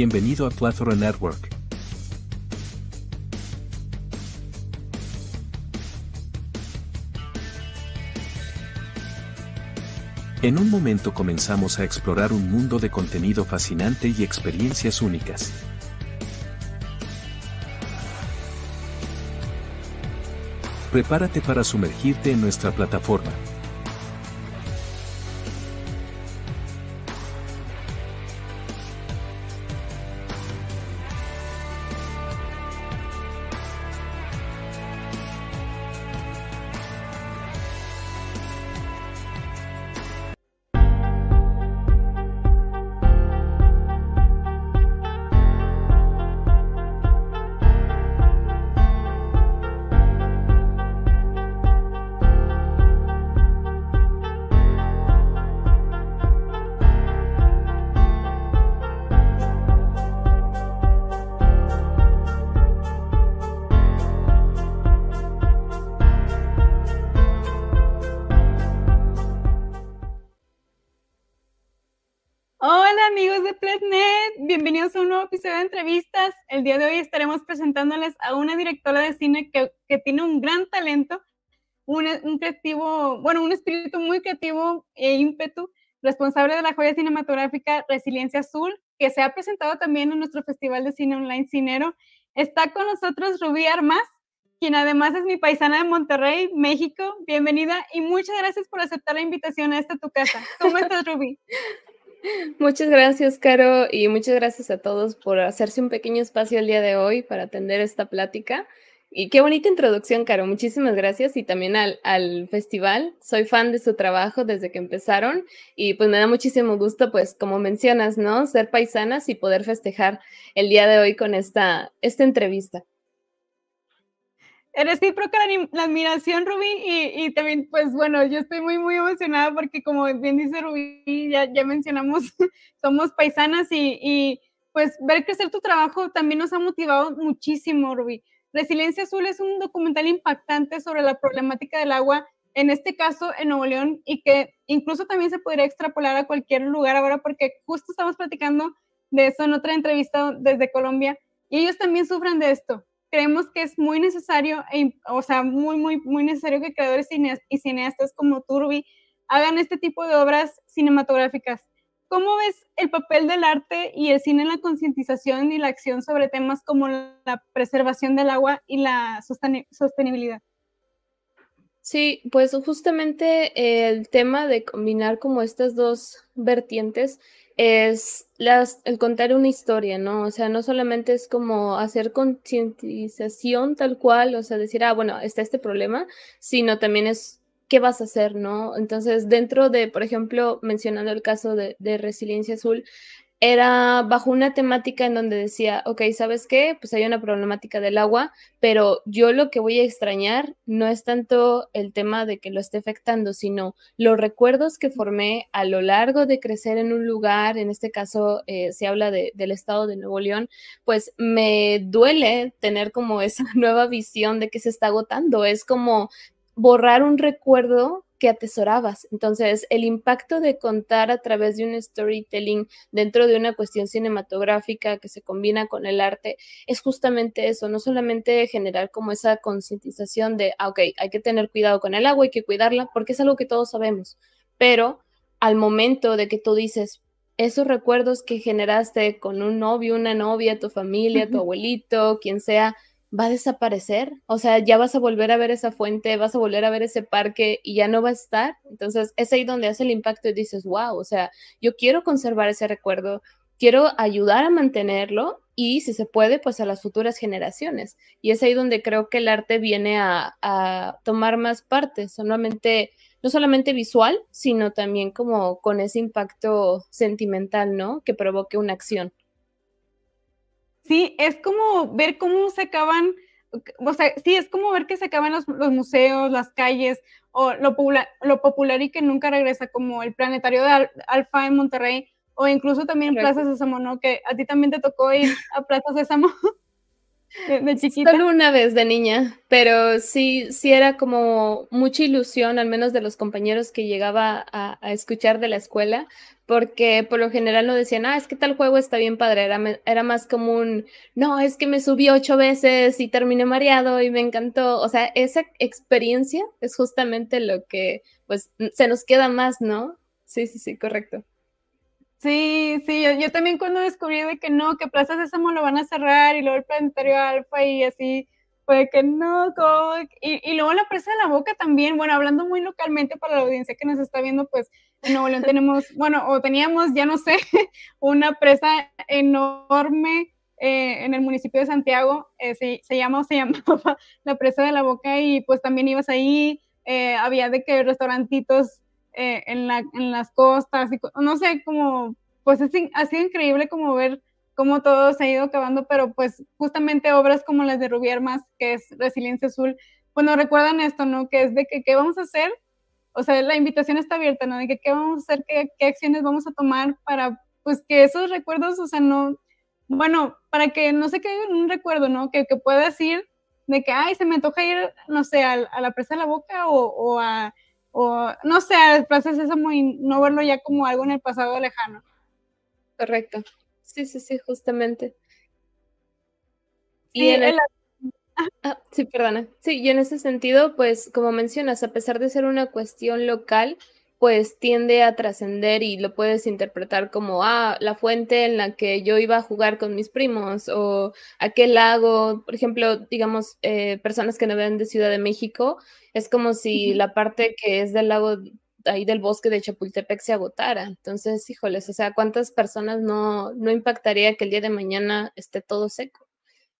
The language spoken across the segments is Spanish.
Bienvenido a Plathora Network. En un momento comenzamos a explorar un mundo de contenido fascinante y experiencias únicas. Prepárate para sumergirte en nuestra plataforma. Resiliencia Azul, que se ha presentado también en nuestro Festival de Cine Online Cinero. Está con nosotros Rubí Armas, quien además es mi paisana de Monterrey, México. Bienvenida y muchas gracias por aceptar la invitación a esta tu casa. ¿Cómo estás, Rubí? Muchas gracias, Caro, y muchas gracias a todos por hacerse un pequeño espacio el día de hoy para atender esta plática. Y qué bonita introducción, Caro. Muchísimas gracias. Y también al, al, festival. Soy fan de su trabajo desde que empezaron. Y pues me da muchísimo gusto, pues como mencionas, ¿no? Ser paisanas y poder festejar el día de hoy con esta, esta entrevista. Eres recíproca la, la admiración, Rubí, y, y, también, pues bueno, yo estoy muy, muy emocionada porque como bien dice Rubí, ya, ya mencionamos, somos paisanas y, y pues ver crecer tu trabajo también nos ha motivado muchísimo, Rubí Resiliencia Azul es un documental impactante sobre la problemática del agua, en este caso en Nuevo León, y que incluso también se podría extrapolar a cualquier lugar ahora, porque justo estamos platicando de eso en otra entrevista desde Colombia, y ellos también sufren de esto. Creemos que es muy necesario, e o sea, muy, muy, muy necesario que creadores y cineastas como Turbi hagan este tipo de obras cinematográficas ¿Cómo ves el papel del arte y el cine en la concientización y la acción sobre temas como la preservación del agua y la sostenibilidad? Sí, pues justamente el tema de combinar como estas dos vertientes es el contar una historia, ¿no? O sea, no solamente es como hacer concientización tal cual, o sea, decir, ah, bueno, está este problema, sino también es qué vas a hacer, ¿no? Entonces, dentro de, por ejemplo, mencionando el caso de, Resiliencia Azul, era bajo una temática en donde decía, ok, ¿sabes qué? Pues hay una problemática del agua, pero yo lo que voy a extrañar no es tanto el tema de que lo esté afectando, sino los recuerdos que formé a lo largo de crecer en un lugar, en este caso eh, se habla del estado de Nuevo León, pues me duele tener como esa nueva visión de que se está agotando, es como borrar un recuerdo que atesorabas. Entonces, el impacto de contar a través de un storytelling dentro de una cuestión cinematográfica que se combina con el arte es justamente eso, no solamente generar como esa concientización de, ah, ok, hay que tener cuidado con el agua, hay que cuidarla, porque es algo que todos sabemos, pero al momento de que tú dices, esos recuerdos que generaste con un novio, una novia, tu familia, tu abuelito, quien sea, va a desaparecer, o sea, ya vas a volver a ver esa fuente, vas a volver a ver ese parque y ya no va a estar. Entonces es ahí donde hace el impacto y dices, wow, o sea, yo quiero conservar ese recuerdo, quiero ayudar a mantenerlo y si se puede, pues a las futuras generaciones. Y es ahí donde creo que el arte viene a, tomar más parte, solamente, no solamente visual, sino también como con ese impacto sentimental, ¿no? Que provoque una acción. Sí, es como ver cómo se acaban, o sea, sí, es como ver que se acaban los, los museos, las calles, o lo, popular, lo popular y que nunca regresa, como el planetario de Alfa en Monterrey, o incluso también Plaza Sésamo, ¿no? Que a ti también te tocó ir a Plaza Sésamo. Solo una vez de niña, pero sí, sí era como mucha ilusión, al menos de los compañeros que llegaba a, escuchar de la escuela, porque por lo general no decían, ah, es que tal juego está bien padre, era, era más como un, no, es que me subí ocho veces y terminé mareado y me encantó. O sea, esa experiencia es justamente lo que, pues, se nos queda más, ¿no? Sí, sí, sí, correcto. Sí, sí, yo, también cuando descubrí de que no, que Plaza Sésamo lo van a cerrar y luego el Planetario Alfa y así, fue que no, y, y, luego la presa de la boca también, bueno, hablando muy localmente para la audiencia que nos está viendo, pues en Nuevo tenemos, bueno, o teníamos, ya no sé, una presa enorme eh, en el municipio de Santiago, eh, se, llama se llamaba la presa de la boca y pues también ibas ahí, eh, había de que restaurantitos eh, en, la, en, las costas, y, no sé, como, pues es, ha sido increíble como ver cómo todo se ha ido acabando, pero pues justamente obras como las de Rubier más, que es Resiliencia Azul, pues recuerdan esto, ¿no? Que es de que qué vamos a hacer, o sea, la invitación está abierta, ¿no? De que qué vamos a hacer, qué, qué acciones vamos a tomar para, pues que esos recuerdos, o sea, no, bueno, para que no se quede un recuerdo, ¿no? Que, que decir de que, ay, se me antoja ir, no sé, a, la presa de la boca o, o a o no sé, desplazas eso muy, no verlo ya como algo en el pasado lejano. Correcto. Sí, sí, sí, justamente. y sí, ah, perdona. Sí, y en ese sentido, pues como mencionas, a pesar de ser una cuestión local, pues tiende a trascender y lo puedes interpretar como, ah, la fuente en la que yo iba a jugar con mis primos o aquel lago, por ejemplo, digamos, eh, personas que no ven de Ciudad de México, es como si la parte que es del lago ahí del bosque de Chapultepec se agotara. Entonces, híjoles, o sea, ¿cuántas personas no, no impactaría que el día de mañana esté todo seco?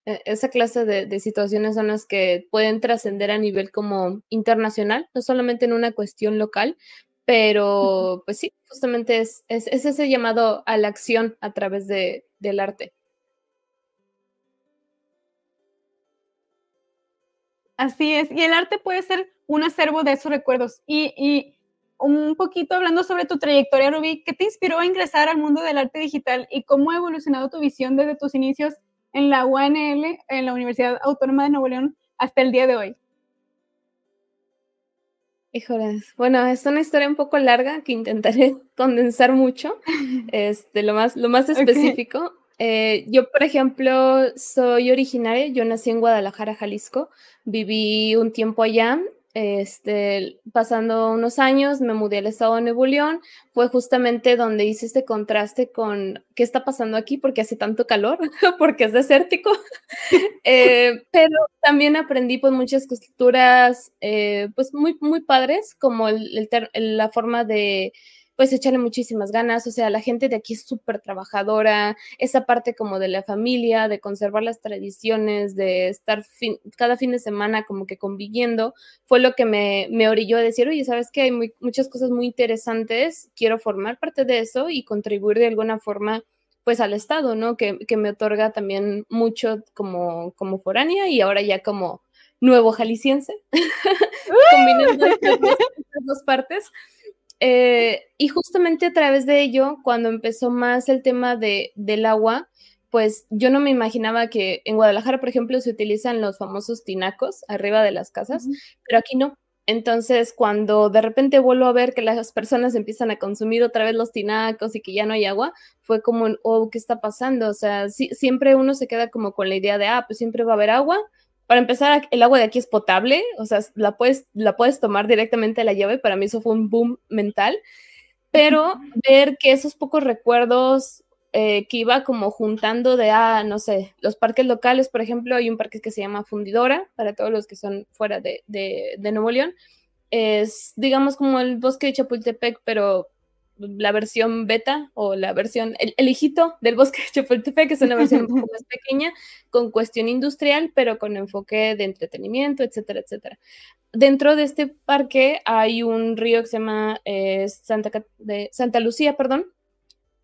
E, esa clase de, de, situaciones son las que pueden trascender a nivel como internacional, no solamente en una cuestión local, pero, pues sí, justamente es, ese llamado a la acción a través del arte. Así es, y el arte puede ser un acervo de esos recuerdos. Y, un poquito hablando sobre tu trayectoria, Rubí, ¿qué te inspiró a ingresar al mundo del arte digital y cómo ha evolucionado tu visión desde tus inicios en la UNL, en la Universidad Autónoma de Nuevo León, hasta el día de hoy? Híjoles, bueno, es una historia un poco larga que intentaré condensar mucho, este, lo, más, lo más específico. Eh, yo, por ejemplo, soy originaria, yo nací en Guadalajara, Jalisco, viví un tiempo allá este, pasando unos años, me mudé al estado de Nuevo León. Fue justamente donde hice este contraste con qué está pasando aquí, porque hace tanto calor, porque es desértico. Eh, pero también aprendí pues, muchas culturas eh, pues, muy, muy padres, como el, la forma de pues echarle muchísimas ganas, o sea, la gente de aquí es súper trabajadora, esa parte como de la familia, de conservar las tradiciones, de estar cada fin de semana como que conviviendo, fue lo que me, orilló a decir, oye, sabes que hay muchas cosas muy interesantes, quiero formar parte de eso y contribuir de alguna forma pues al Estado, ¿no? Que, que me otorga también mucho como, como foránea y ahora ya como nuevo jalisciense, combinando las dos partes. Eh, y justamente a través de ello, cuando empezó más el tema de, del agua, pues yo no me imaginaba que en Guadalajara, por ejemplo, se utilizan los famosos tinacos arriba de las casas, pero aquí no. Entonces, cuando de repente vuelvo a ver que las personas empiezan a consumir otra vez los tinacos y que ya no hay agua, fue como, oh, ¿qué está pasando? O sea, siempre uno se queda como con la idea de, ah, pues siempre va a haber agua, para empezar, el agua de aquí es potable, o sea, la puedes, la puedes tomar directamente de la llave, para mí eso fue un boom mental, pero ver que esos pocos recuerdos eh, que iba como juntando de, ah, no sé, los parques locales, por ejemplo, hay un parque que se llama Fundidora, para todos los que son fuera de, de, de Nuevo León, es, digamos, como el bosque de Chapultepec, pero la versión beta o la versión, el, hijito del bosque de Chapultepec, que es una versión un poco más pequeña, con cuestión industrial, pero con enfoque de entretenimiento, etcétera, etcétera. Dentro de este parque hay un río que se llama eh, Santa, de Santa Lucía, perdón,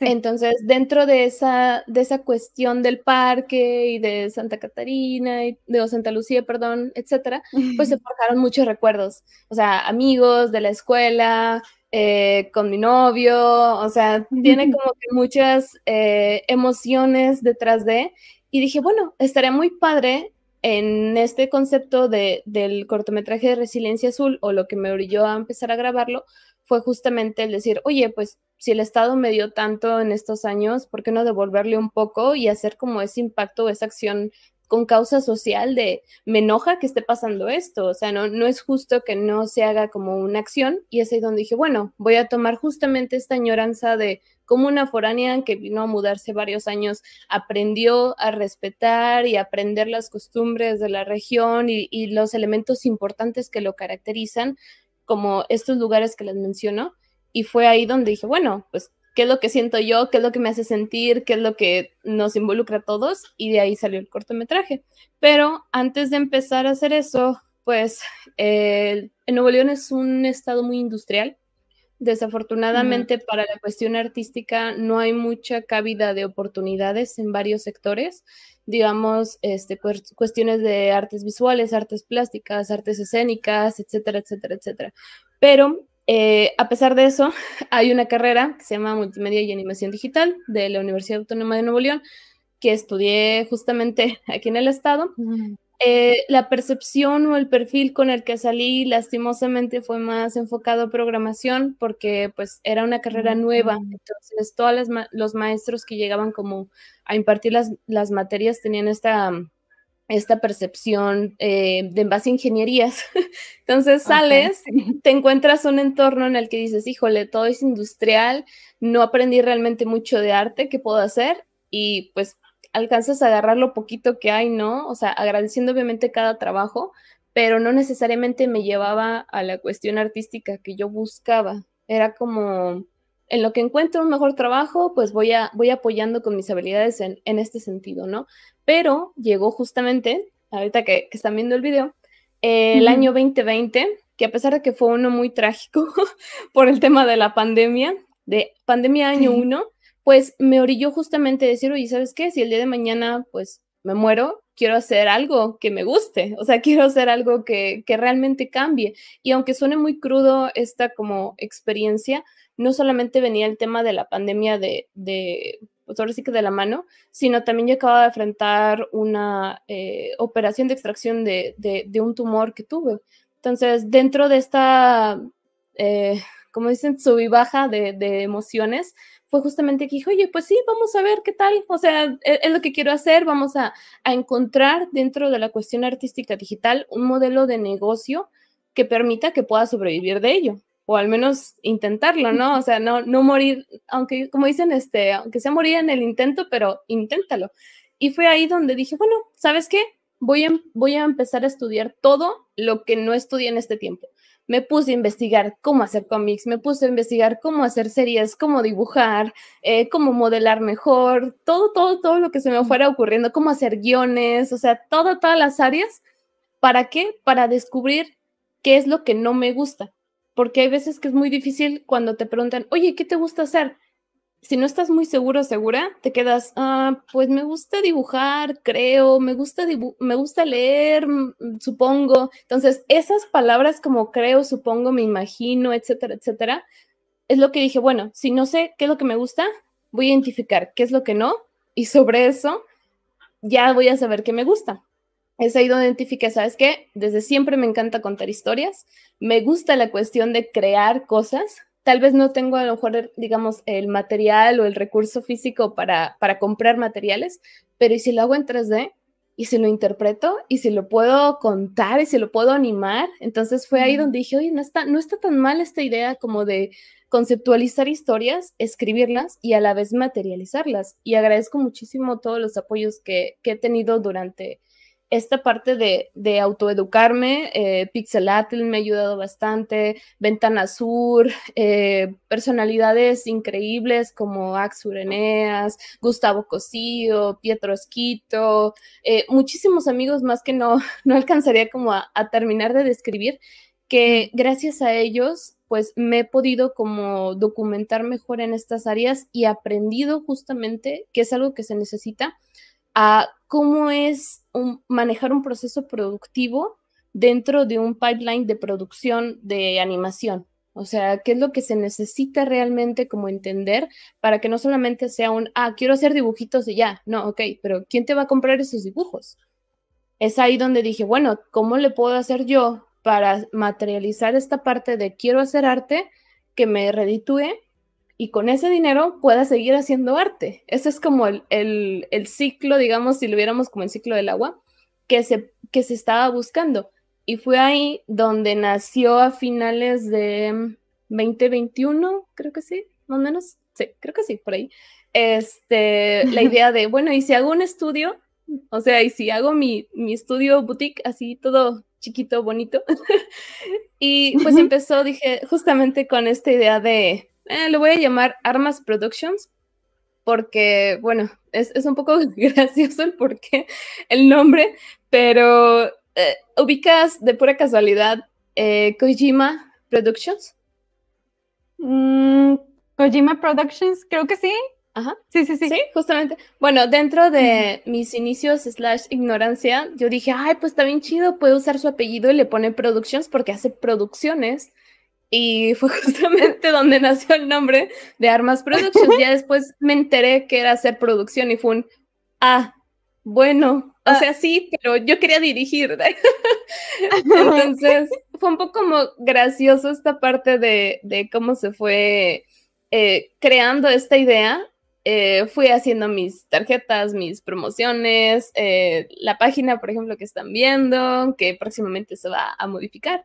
entonces, dentro de esa, de esa cuestión del parque y de Santa Catarina, y de Santa Lucía, perdón, etcétera, pues se forjaron muchos recuerdos. O sea, amigos de la escuela, eh, con mi novio, o sea, tiene como que muchas eh, emociones detrás de. Y dije, bueno, estaría muy padre en este concepto del cortometraje de Resiliencia Azul, o lo que me orilló a empezar a grabarlo, fue justamente el decir, oye, pues si el Estado me dio tanto en estos años, ¿por qué no devolverle un poco y hacer como ese impacto, esa acción con causa social de me enoja que esté pasando esto, o sea, no, no es justo que no se haga como una acción y es ahí donde dije, bueno, voy a tomar justamente esta añoranza de como una foránea que vino a mudarse varios años, aprendió a respetar y aprender las costumbres de la región y los elementos importantes que lo caracterizan, como estos lugares que les menciono, y fue ahí donde dije, bueno, pues, ¿qué es lo que siento yo? ¿Qué es lo que me hace sentir? ¿Qué es lo que nos involucra a todos? Y de ahí salió el cortometraje. Pero antes de empezar a hacer eso, pues, Nuevo León es un estado muy industrial. Desafortunadamente, para la cuestión artística no hay mucha cabida de oportunidades en varios sectores digamos, este, cuestiones de artes visuales, artes plásticas, artes escénicas, etcétera, etcétera, etcétera. Pero eh, a pesar de eso, hay una carrera que se llama Multimedia y Animación Digital de la Universidad Autónoma de Nuevo León, que estudié justamente aquí en el estado. Eh, la percepción o el perfil con el que salí lastimosamente fue más enfocado a programación porque pues era una carrera nueva, entonces todos los maestros que llegaban como a impartir las, las materias tenían esta, esta percepción eh, de base ingenierías. Entonces sales, te encuentras un entorno en el que dices, híjole, todo es industrial, no aprendí realmente mucho de arte, ¿qué puedo hacer? Y pues alcanzas a agarrar lo poquito que hay, ¿no? O sea, agradeciendo obviamente cada trabajo, pero no necesariamente me llevaba a la cuestión artística que yo buscaba. Era como, en lo que encuentro un mejor trabajo, pues voy, a, voy apoyando con mis habilidades en, este sentido, ¿no? Pero llegó justamente, ahorita que, están viendo el video, el año 2020, que a pesar de que fue uno muy trágico por el tema de la pandemia, de pandemia año 1, pues me orilló justamente decir, oye, ¿sabes qué? Si el día de mañana, pues me muero, quiero hacer algo que me guste, o sea, quiero hacer algo que, realmente cambie. Y aunque suene muy crudo esta como experiencia, no solamente venía el tema de la pandemia de, de pues ahora que de la mano, sino también yo acababa de enfrentar una eh, operación de extracción de, un tumor que tuve. Entonces, dentro de esta, eh, como dicen, subibaja baja de emociones, pues justamente que dije, oye, pues sí, vamos a ver qué tal, o sea, e-, es, lo que quiero hacer, vamos a, encontrar dentro de la cuestión artística digital un modelo de negocio que permita que pueda sobrevivir de ello, o al menos intentarlo, ¿no? O sea, no, morir, aunque como dicen, este, aunque sea morir en el intento, pero inténtalo. Y fue ahí donde dije, bueno, ¿sabes qué? Voy a, em-, voy a empezar a estudiar todo lo que no estudié en este tiempo me puse a investigar cómo hacer cómics, me puse a investigar cómo hacer series, cómo dibujar, eh, cómo modelar mejor, todo, todo, todo lo que se me fuera ocurriendo, cómo hacer guiones, o sea, todas, todas las áreas. ¿Para qué? Para descubrir qué es lo que no me gusta. Porque hay veces que es muy difícil cuando te preguntan, oye, ¿qué te gusta hacer? si no estás muy seguro, segura, te quedas, ah, pues me gusta dibujar, creo, me gusta, me gusta leer, mm, supongo. Entonces, esas palabras como creo, supongo, me imagino, etcétera, etcétera, es lo que dije, bueno, si no sé qué es lo que me gusta, voy a identificar qué es lo que no y sobre eso ya voy a saber qué me gusta. Es ahí donde identifique, ¿sabes qué? Desde siempre me encanta contar historias, me gusta la cuestión de crear cosas, tal vez no tengo a lo mejor, digamos, el material o el recurso físico para, para comprar materiales, pero ¿y si lo hago en 3D? ¿Y si lo interpreto? ¿Y si lo puedo contar? ¿Y si lo puedo animar? Entonces fue ahí donde dije, oye, no está, no está tan mal esta idea como de conceptualizar historias, escribirlas y a la vez materializarlas. Y agradezco muchísimo todos los apoyos que, que he tenido durante, esta parte de, de autoeducarme, eh, Pixel Atl me ha ayudado bastante, Ventana Sur, eh, personalidades increíbles como Axur Eneas, Gustavo Cosío, Pietro Esquito, eh, muchísimos amigos más que no, no alcanzaría como a, a terminar de describir, que gracias a ellos pues me he podido como documentar mejor en estas áreas y aprendido justamente que es algo que se necesita a cómo es manejar un proceso productivo dentro de un pipeline de producción de animación. O sea, qué es lo que se necesita realmente como entender para que no solamente sea un, ah, quiero hacer dibujitos y ya, no, ok, pero ¿quién te va a comprar esos dibujos? Es ahí donde dije, bueno, ¿cómo le puedo hacer yo para materializar esta parte de quiero hacer arte que me reditúe y con ese dinero pueda seguir haciendo arte. Ese es como el, ciclo, digamos, si lo viéramos como el ciclo del agua, que se, que se estaba buscando. Y fue ahí donde nació a finales de 2021, mm, creo que sí, más o menos, sí, creo que sí, por ahí, este, la idea de, bueno, ¿y si hago un estudio? O sea, ¿y si hago mi estudio boutique así todo chiquito, bonito? y pues empezó, dije, justamente con esta idea de eh, lo voy a llamar Armas Productions, porque, bueno, es, un poco gracioso el porqué, el nombre, pero eh, ubicas de pura casualidad eh, Kojima Productions. Mm, Kojima Productions, creo que sí. Ajá. Sí, sí, sí. Sí, justamente. Bueno, dentro de mis inicios slash ignorancia, yo dije, ay, pues está bien chido, puede usar su apellido y le pone Productions porque hace producciones y fue justamente donde nació el nombre de Armas Productions. Ya después me enteré que era hacer producción y fue un, ah, bueno, o ah. sea, sí, pero yo quería dirigir. Entonces, fue un poco como gracioso esta parte de, de cómo se fue eh, creando esta idea. Eh, fui haciendo mis tarjetas, mis promociones, eh, la página, por ejemplo, que están viendo, que próximamente se va a modificar.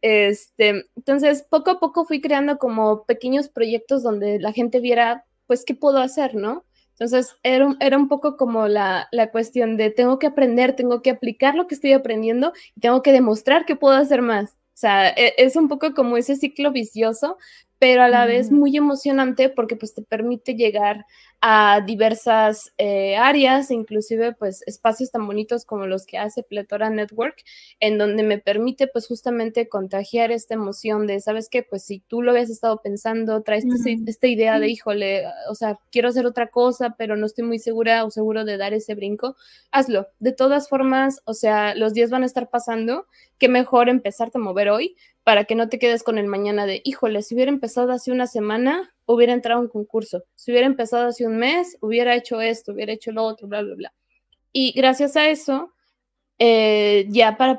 Este, entonces, poco a poco fui creando como pequeños proyectos donde la gente viera, pues, qué puedo hacer, ¿no? Entonces, era, era un poco como la, cuestión de tengo que aprender, tengo que aplicar lo que estoy aprendiendo y tengo que demostrar que puedo hacer más. O sea, e, es un poco como ese ciclo vicioso, pero a la vez mm. muy emocionante porque pues te permite llegar a diversas eh, áreas, inclusive pues espacios tan bonitos como los que hace Pletora Network, en donde me permite pues justamente contagiar esta emoción de, ¿sabes qué? Pues si tú lo habías estado pensando, traes este, esta idea de, híjole, o sea, quiero hacer otra cosa, pero no estoy muy segura o seguro de dar ese brinco, hazlo. De todas formas, o sea, los días van a estar pasando, qué mejor empezarte a mover hoy para que no te quedes con el mañana de, híjole, si hubiera empezado hace una semana, hubiera entrado a un concurso. Si hubiera empezado hace un mes, hubiera hecho esto, hubiera hecho lo otro, bla, bla, bla. Y gracias a eso, eh, ya para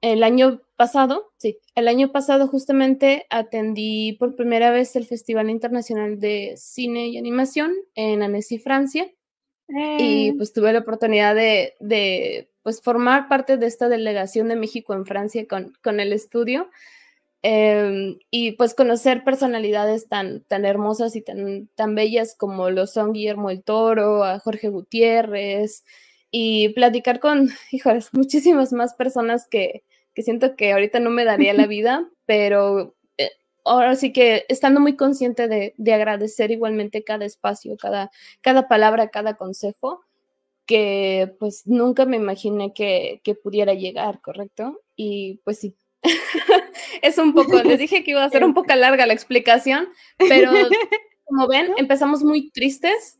el año pasado, sí, el año pasado justamente atendí por primera vez el Festival Internacional de Cine y Animación en Annecy, Francia. Y eh. pues tuve la oportunidad de, de, pues formar parte de esta delegación de México en Francia con, con el estudio. Em, y pues conocer personalidades tan, tan hermosas y tan, tan bellas como lo son Guillermo el Toro, a Jorge Gutiérrez, y platicar con, híjoles, muchísimas más personas que, que siento que ahorita no me daría la vida, pero eh, ahora sí que estando muy consciente de, de, agradecer igualmente cada espacio, cada, cada palabra, cada consejo, que pues nunca me imaginé que, que pudiera llegar, ¿correcto? Y pues sí. es un poco, les dije que iba a ser un poco larga la explicación, pero como ven, empezamos muy tristes,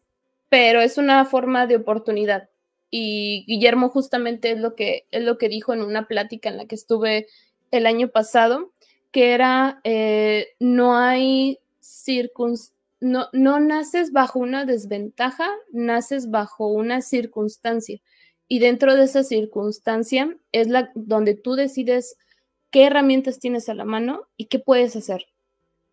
pero es una forma de oportunidad. Y Guillermo justamente es lo que, es lo que dijo en una plática en la que estuve el año pasado, que era, eh, no hay circunstancias no, no, naces bajo una desventaja, naces bajo una circunstancia. Y dentro de esa circunstancia es la donde tú decides qué herramientas tienes a la mano y qué puedes hacer.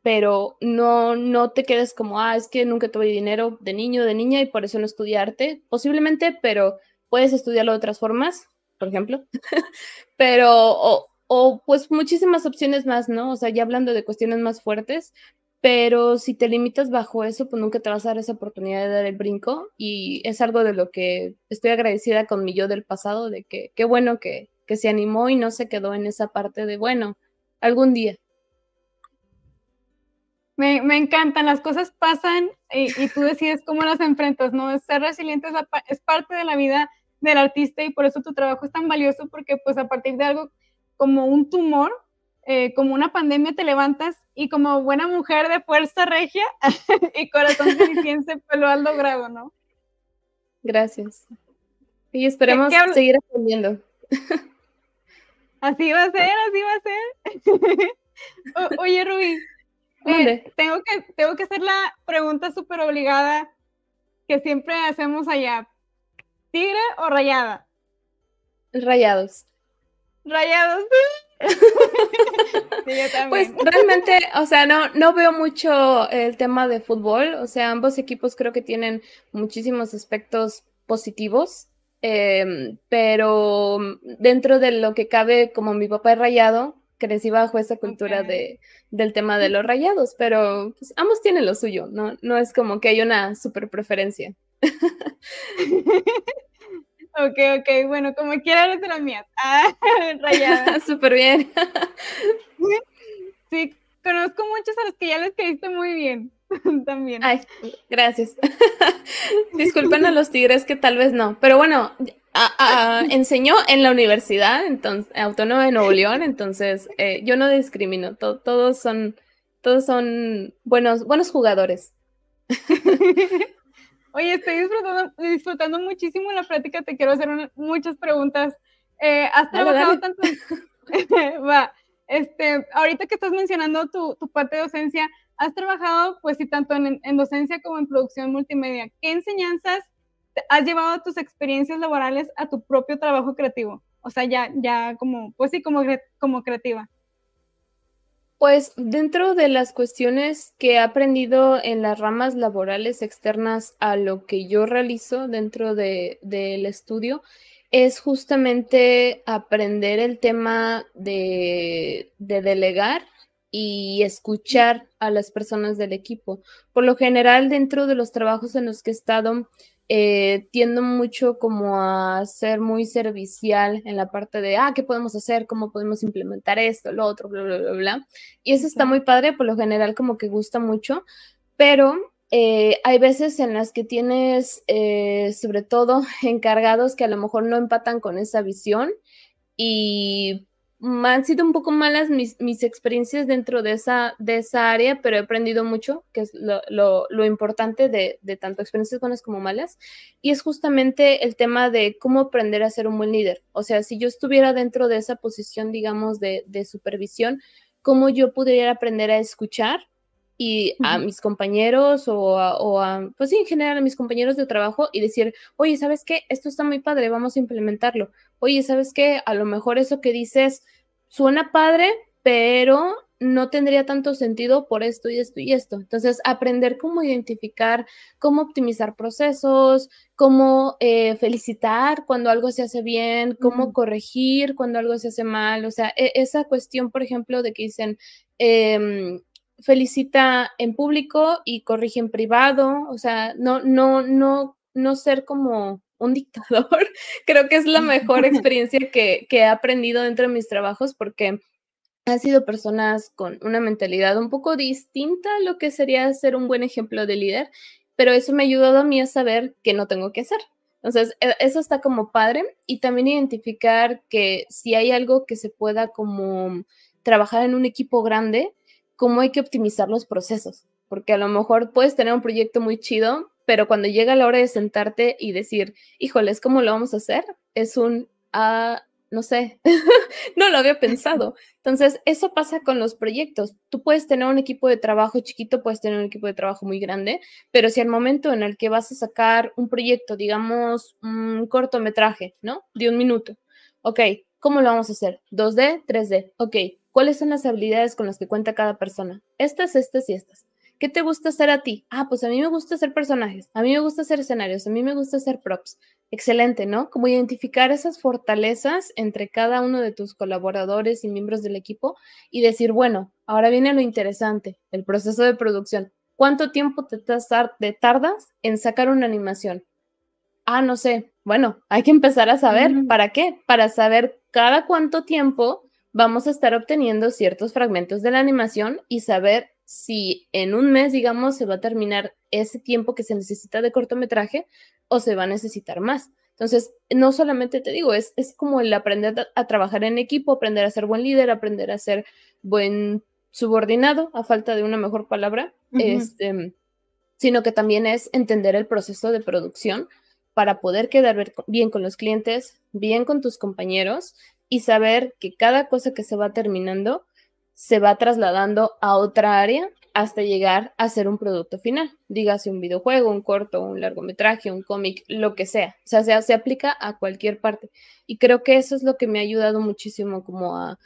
Pero no, no te quedes como, ah, es que nunca tuve dinero de niño, o de niña y por eso no estudiarte, posiblemente, pero puedes estudiarlo de otras formas, por ejemplo. pero, o, o pues muchísimas opciones más, ¿no? O sea, ya hablando de cuestiones más fuertes, pero si te limitas bajo eso, pues nunca te vas a dar esa oportunidad de dar el brinco y es algo de lo que estoy agradecida con mi yo del pasado, de que qué bueno que, que se animó y no se quedó en esa parte de, bueno, algún día. Me, encantan, las cosas pasan y, tú decides cómo las enfrentas, ¿no? Ser resiliente es, parte de la vida del artista y por eso tu trabajo es tan valioso porque pues a partir de algo como un tumor, eh, como una pandemia te levantas y como buena mujer de fuerza regia y corazón se pues lo has logrado, ¿no? Gracias. Y esperemos seguir aprendiendo. Así va a ser, así va a ser. oye, Rubí, tengo, que, tengo que hacer la pregunta súper obligada que siempre hacemos allá. ¿Tigre o rayada? Rayados. Rayados. sí, Pues realmente, o sea, no, no veo mucho el tema de fútbol. O sea, ambos equipos creo que tienen muchísimos aspectos positivos Em, pero dentro de lo que cabe, como mi papá es rayado, crecí bajo esa cultura de, del tema de los rayados, pero pues, ambos tienen lo suyo, ¿no? No es como que hay una super preferencia. ok, ok, bueno, como quiera eres de las mías. Ah, rayada. Súper bien. sí, conozco muchos a los que ya les creíste muy bien. también. Ay, gracias. Disculpen a los tigres que tal vez no, pero bueno, enseñó en la universidad, entonces, autónoma de Nuevo León, entonces eh, yo no discrimino, todos son, todos son buenos, buenos jugadores. Oye, estoy disfrutando, disfrutando muchísimo la práctica, te quiero hacer muchas preguntas. Eh, ¿Has trabajado tanto? Va, este, ahorita que estás mencionando tu, tu parte de docencia, has trabajado pues sí tanto en, docencia como en producción multimedia. ¿Qué enseñanzas has llevado tus experiencias laborales a tu propio trabajo creativo? O sea, ya, ya como, pues sí, como, como creativa. Pues dentro de las cuestiones que he aprendido en las ramas laborales externas a lo que yo realizo dentro del estudio, es justamente aprender el tema de delegar y escuchar a las personas del equipo. Por lo general, dentro de los trabajos en los que he estado, eh, tiendo mucho como a ser muy servicial en la parte de, ah, ¿qué podemos hacer? ¿Cómo podemos implementar esto? Lo otro, bla, bla, bla, Y eso está muy padre, por lo general como que gusta mucho, pero eh, hay veces en las que tienes, eh, sobre todo, encargados que a lo mejor no empatan con esa visión y han sido un poco malas mis, experiencias dentro de esa, área, pero he aprendido mucho, que es lo, importante de, tanto experiencias buenas como malas, y es justamente el tema de cómo aprender a ser un buen líder. O sea, si yo estuviera dentro de esa posición, digamos, de, supervisión, cómo yo pudiera aprender a escuchar y a mis compañeros o pues en general a mis compañeros de trabajo y decir, oye, ¿sabes qué? Esto está muy padre, vamos a implementarlo oye, ¿sabes qué? A lo mejor eso que dices suena padre, pero no tendría tanto sentido por esto y esto y esto. Entonces, aprender cómo identificar, cómo optimizar procesos, cómo eh, felicitar cuando algo se hace bien, cómo corregir cuando algo se hace mal. O sea, e, esa cuestión, por ejemplo, de que dicen, em, felicita en público y corrige en privado. O sea, no, no, no, no ser como un dictador, creo que es la mejor experiencia que, he aprendido dentro de mis trabajos porque han sido personas con una mentalidad un poco distinta a lo que sería ser un buen ejemplo de líder, pero eso me ha ayudado a mí a saber que no tengo que hacer. Entonces, e, eso está como padre y también identificar que si hay algo que se pueda como trabajar en un equipo grande, cómo hay que optimizar los procesos, porque a lo mejor puedes tener un proyecto muy chido, pero cuando llega la hora de sentarte y decir, híjoles, ¿cómo lo vamos a hacer? Es un, ah, no sé, no lo había pensado. Entonces, eso pasa con los proyectos. Tú puedes tener un equipo de trabajo chiquito, puedes tener un equipo de trabajo muy grande, pero si al momento en el que vas a sacar un proyecto, digamos, un cortometraje, ¿no? De un minuto. Ok, ¿cómo lo vamos a hacer? ¿2D? ¿3D? Ok, ¿cuáles son las habilidades con las que cuenta cada persona? Estas, estas y estas. ¿Qué te gusta hacer a ti? Ah, pues a mí me gusta hacer personajes, a mí me gusta hacer escenarios, a mí me gusta hacer props. Excelente, ¿no? Como identificar esas fortalezas entre cada uno de tus colaboradores y miembros del equipo y decir, bueno, ahora viene lo interesante, el proceso de producción. ¿Cuánto tiempo te, tardas en sacar una animación? Ah, no sé. Bueno, hay que empezar a saber. ¿Para qué? Para saber cada cuánto tiempo vamos a estar obteniendo ciertos fragmentos de la animación y saber si en un mes, digamos, se va a terminar ese tiempo que se necesita de cortometraje o se va a necesitar más. Entonces, no solamente te digo, es, como el aprender a, trabajar en equipo, aprender a ser buen líder, aprender a ser buen subordinado, a falta de una mejor palabra, este, sino que también es entender el proceso de producción para poder quedar bien con los clientes, bien con tus compañeros y saber que cada cosa que se va terminando se va trasladando a otra área hasta llegar a ser un producto final, dígase un videojuego, un corto, un largometraje, un cómic, lo que sea. O sea, se, aplica a cualquier parte. Y creo que eso es lo que me ha ayudado muchísimo, como a,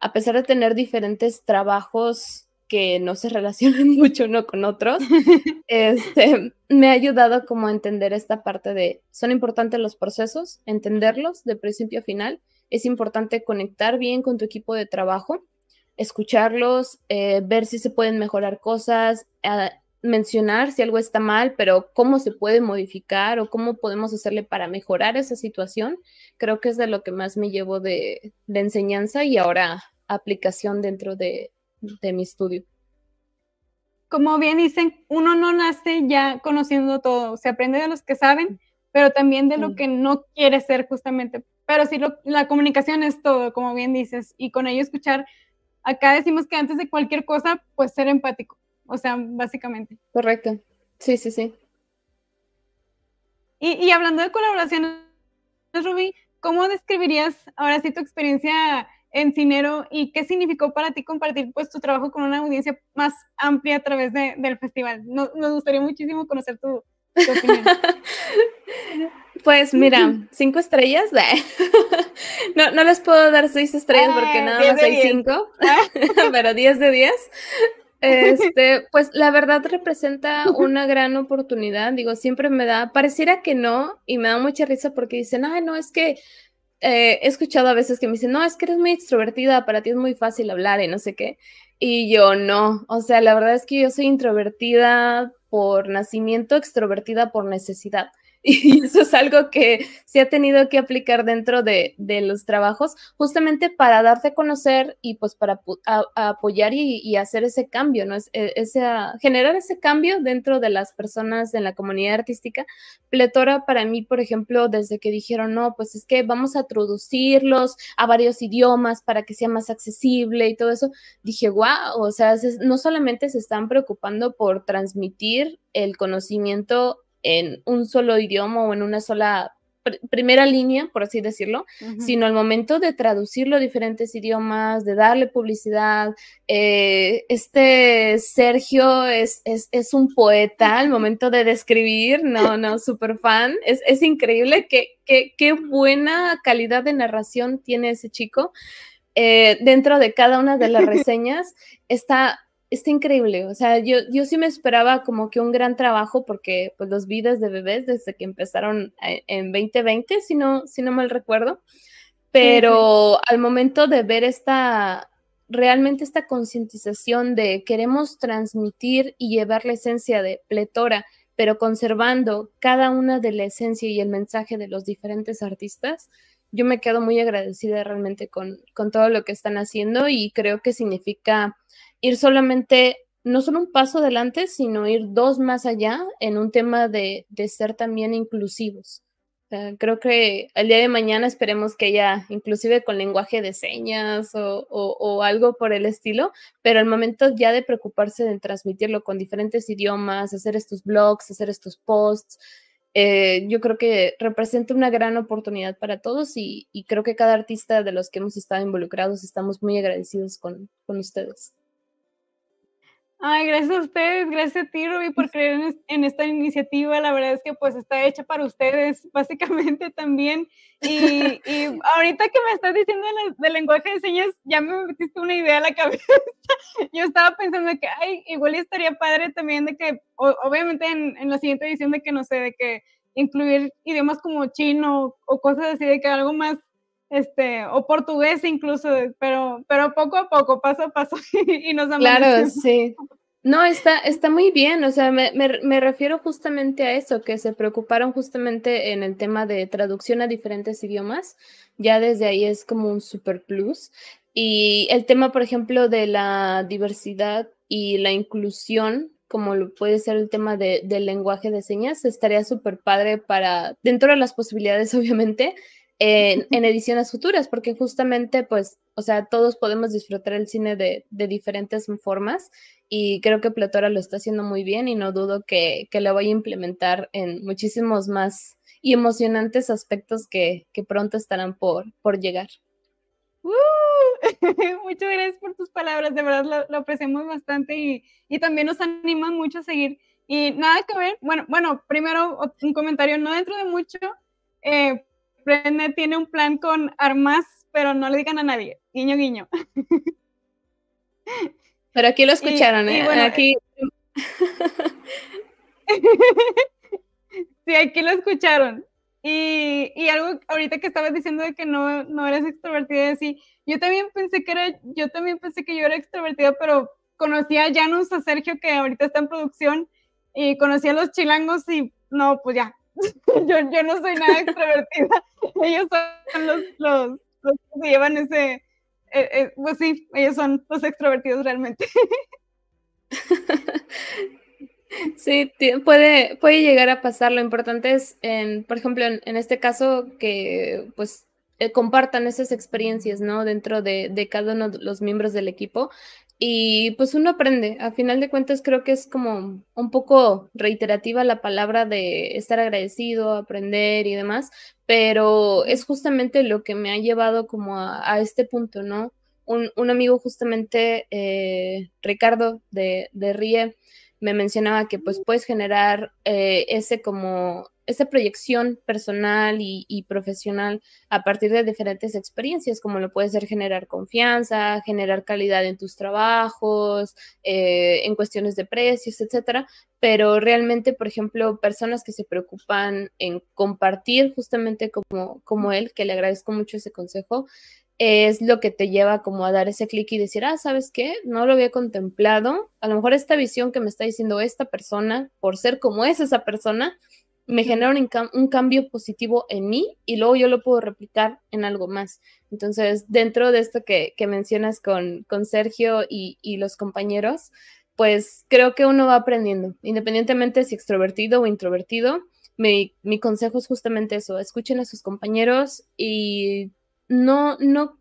a pesar de tener diferentes trabajos que no se relacionan mucho uno con otros, este, me ha ayudado como a entender esta parte de, son importantes los procesos, entenderlos de principio a final, es importante conectar bien con tu equipo de trabajo escucharlos, eh, ver si se pueden mejorar cosas, ah, mencionar si algo está mal, pero cómo se puede modificar o cómo podemos hacerle para mejorar esa situación, creo que es de lo que más me llevo de, enseñanza y ahora aplicación dentro de, mi estudio. Como bien dicen, uno no nace ya conociendo todo, se aprende de los que saben, pero también de lo que no quiere ser justamente. Pero sí, la comunicación es todo, como bien dices, y con ello escuchar Acá decimos que antes de cualquier cosa, pues ser empático. O sea, básicamente. Correcto. Sí, sí, sí. Y, hablando de colaboraciones, Rubí, ¿cómo describirías ahora sí tu experiencia en Cinero y qué significó para ti compartir pues tu trabajo con una audiencia más amplia a través del festival? nos gustaría muchísimo conocer tu, Pues mira, cinco estrellas. No, no les puedo dar seis estrellas porque ah, nada más hay cinco, ah. pero diez de diez. Este, pues la verdad representa una gran oportunidad. Digo, siempre me da, pareciera que no, y me da mucha risa porque dicen, ay, no, es que eh, he escuchado a veces que me dicen, no, es que eres muy extrovertida, para ti es muy fácil hablar y no sé qué. Y yo no, o sea, la verdad es que yo soy introvertida por nacimiento, extrovertida por necesidad. Y eso es algo que se ha tenido que aplicar dentro de, los trabajos, justamente para darte a conocer y pues para apoyar y, hacer ese cambio, ¿no? Es, e, generar ese cambio dentro de las personas en la comunidad artística. Pletora para mí, por ejemplo, desde que dijeron, no, pues es que vamos a traducirlos a varios idiomas para que sea más accesible y todo eso, dije, wow, o sea, no solamente se están preocupando por transmitir el conocimiento en un solo idioma o en una sola primera línea, por así decirlo, sino al momento de traducirlo a diferentes idiomas, de darle publicidad. Eh, este Sergio es, un poeta al momento de describir, no, no, súper fan. Es, increíble que, qué buena calidad de narración tiene ese chico. Eh, dentro de cada una de las reseñas está está increíble. O sea, yo, yo sí me esperaba como que un gran trabajo porque pues, los vidas de bebés, desde que empezaron eh, en 2020, si no, si no mal recuerdo. Pero al momento de ver esta, realmente esta concientización de queremos transmitir y llevar la esencia de pletora, pero conservando cada una de la esencia y el mensaje de los diferentes artistas, yo me quedo muy agradecida realmente con, con todo lo que están haciendo y creo que significa ir solamente, no solo un paso adelante, sino ir dos más allá en un tema de, ser también inclusivos. creo que el día de mañana esperemos que ya, inclusive con lenguaje de señas o, algo por el estilo, pero al momento ya de preocuparse de transmitirlo con diferentes idiomas, hacer estos blogs, hacer estos posts, eh, yo creo que representa una gran oportunidad para todos y, creo que cada artista de los que hemos estado involucrados estamos muy agradecidos con, con ustedes. Ay, gracias a ustedes, gracias a ti, Ruby, por creer en, esta iniciativa. La verdad es que pues está hecha para ustedes, básicamente también. Y, ahorita que me estás diciendo del de lenguaje de señas, ya me metiste una idea a la cabeza. Yo estaba pensando que, ay, igual estaría padre también de que, obviamente en, en la siguiente edición de que, no sé, de que incluir idiomas como chino o cosas así, de que algo más este, o portugués incluso, pero, pero poco a poco, paso a paso, y, nos nos Claro, sí. No, está, está muy bien, o sea, me, refiero justamente a eso, que se preocuparon justamente en el tema de traducción a diferentes idiomas, ya desde ahí es como un super plus. Y el tema, por ejemplo, de la diversidad y la inclusión, como puede ser el tema del lenguaje de señas, estaría súper padre para, dentro de las posibilidades, obviamente, en, ediciones futuras, porque justamente, pues, o sea, todos podemos disfrutar el cine de, diferentes formas y creo que Platora lo está haciendo muy bien y no dudo que, que lo vaya a implementar en muchísimos más y emocionantes aspectos que, que pronto estarán por, por llegar. ¡Uh! Muchas gracias por tus palabras, de verdad lo, apreciamos bastante y, y también nos animan mucho a seguir. Y nada que ver, bueno, bueno, primero un comentario, no dentro de mucho, eh, tiene un plan con armas, pero no le digan a nadie. Guiño, guiño. Pero aquí lo escucharon, ¿eh? aquí. Eh, sí, aquí lo escucharon. Y, y, algo ahorita que estabas diciendo de que no, no eres extrovertida, sí. Yo también pensé que era, yo también pensé que yo era extrovertida, pero conocía a Janus, a Sergio, que ahorita está en producción, y conocía a los chilangos y no, pues ya, yo, yo no soy nada extrovertida. Ellos son los, que llevan ese, eh, eh, pues sí, ellos son los extrovertidos realmente. Sí, puede, puede llegar a pasar. Lo importante es, en, por ejemplo, en, este caso, que pues eh, compartan esas experiencias, ¿no? Dentro de, de, cada uno de los miembros del equipo, y pues uno aprende, a final de cuentas creo que es como un poco reiterativa la palabra de estar agradecido, aprender y demás, pero es justamente lo que me ha llevado como a, este punto, ¿no? Un, un amigo justamente, eh, Ricardo de, de, Rie, me mencionaba que pues puedes generar eh, ese como esa proyección personal y, profesional a partir de diferentes experiencias, como lo puede ser generar confianza, generar calidad en tus trabajos, eh, en cuestiones de precios, etcétera. Pero realmente, por ejemplo, personas que se preocupan en compartir justamente como, como él, que le agradezco mucho ese consejo, es lo que te lleva como a dar ese clic y decir, ah, ¿sabes qué? No lo había contemplado. A lo mejor esta visión que me está diciendo esta persona, por ser como es esa persona, me genera un, cambio positivo en mí y luego yo lo puedo replicar en algo más. Entonces, dentro de esto que, mencionas con, Sergio y, los compañeros, pues creo que uno va aprendiendo, independientemente si extrovertido o introvertido. Mi, mi consejo es justamente eso, escuchen a sus compañeros y no no,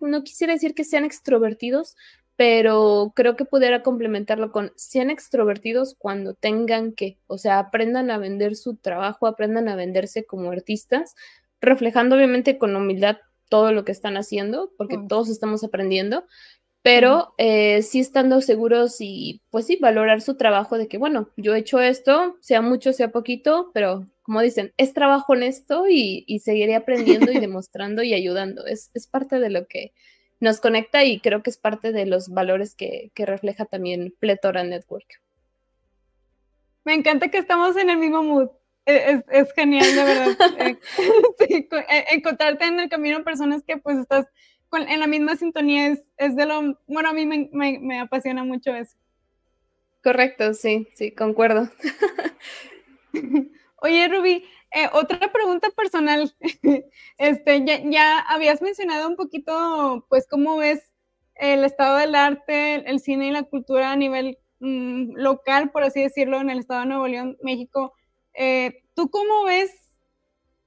no, quisiera decir que sean extrovertidos, pero creo que pudiera complementarlo con sean extrovertidos cuando tengan que, o sea, aprendan a vender su trabajo, aprendan a venderse como artistas, reflejando obviamente con humildad todo lo que están haciendo, porque todos estamos aprendiendo, pero eh, sí estando seguros y pues sí, valorar su trabajo de que, bueno, yo he hecho esto, sea mucho, sea poquito, pero como dicen, es trabajo honesto y, seguiré aprendiendo y demostrando y ayudando. es parte de lo que nos conecta y creo que es parte de los valores que, refleja también Pletora Network. Me encanta que estamos en el mismo mood. E, es, genial, de verdad. Eh, eh, encontrarte en el camino personas que pues estás en la misma sintonía es, de lo, bueno, a mí me, apasiona mucho eso. Correcto, sí, sí, concuerdo. Oye, Ruby. Eh, otra pregunta personal. este, ya, habías mencionado un poquito, pues, cómo ves el estado del arte, el cine y la cultura a nivel mm, local, por así decirlo, en el estado de Nuevo León, México. Eh, ¿Tú cómo ves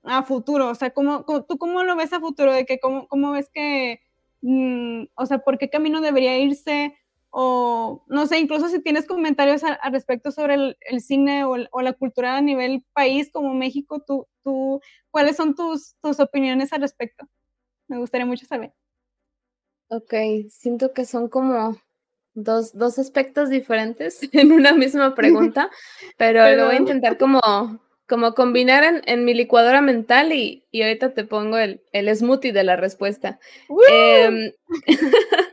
a futuro? O sea, ¿tú cómo lo ves a futuro? ¿De que cómo, cómo ves que, mm, o sea, por qué camino debería irse? o no sé, incluso si tienes comentarios al respecto sobre el, cine o, la cultura a nivel país como México, tú, tú, ¿cuáles son tus, tus opiniones al respecto? Me gustaría mucho saber. Ok, siento que son como dos, dos aspectos diferentes en una misma pregunta, pero, lo voy a intentar como, como combinar en, mi licuadora mental y, ahorita te pongo el, el smoothie de la respuesta.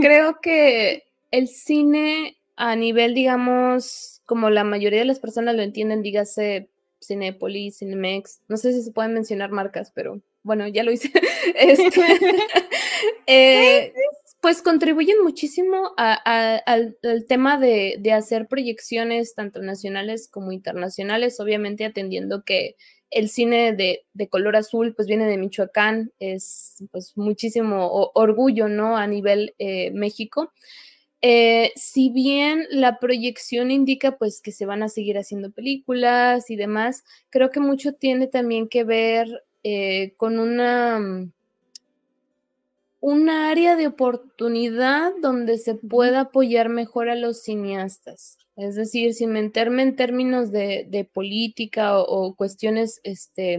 Creo que el cine a nivel, digamos, como la mayoría de las personas lo entienden, dígase Cinepolis, Cinemex, no sé si se pueden mencionar marcas, pero bueno, ya lo hice. Este, eh, pues contribuyen muchísimo al, tema de, hacer proyecciones tanto nacionales como internacionales, obviamente atendiendo que el cine de, de, color azul pues viene de Michoacán, es pues muchísimo orgullo, ¿no? A nivel eh, México. Eh, si bien la proyección indica pues que se van a seguir haciendo películas y demás, creo que mucho tiene también que ver eh, con una mm, un área de oportunidad donde se pueda apoyar mejor a los cineastas. Es decir, sin meterme en términos de, política o, cuestiones, este,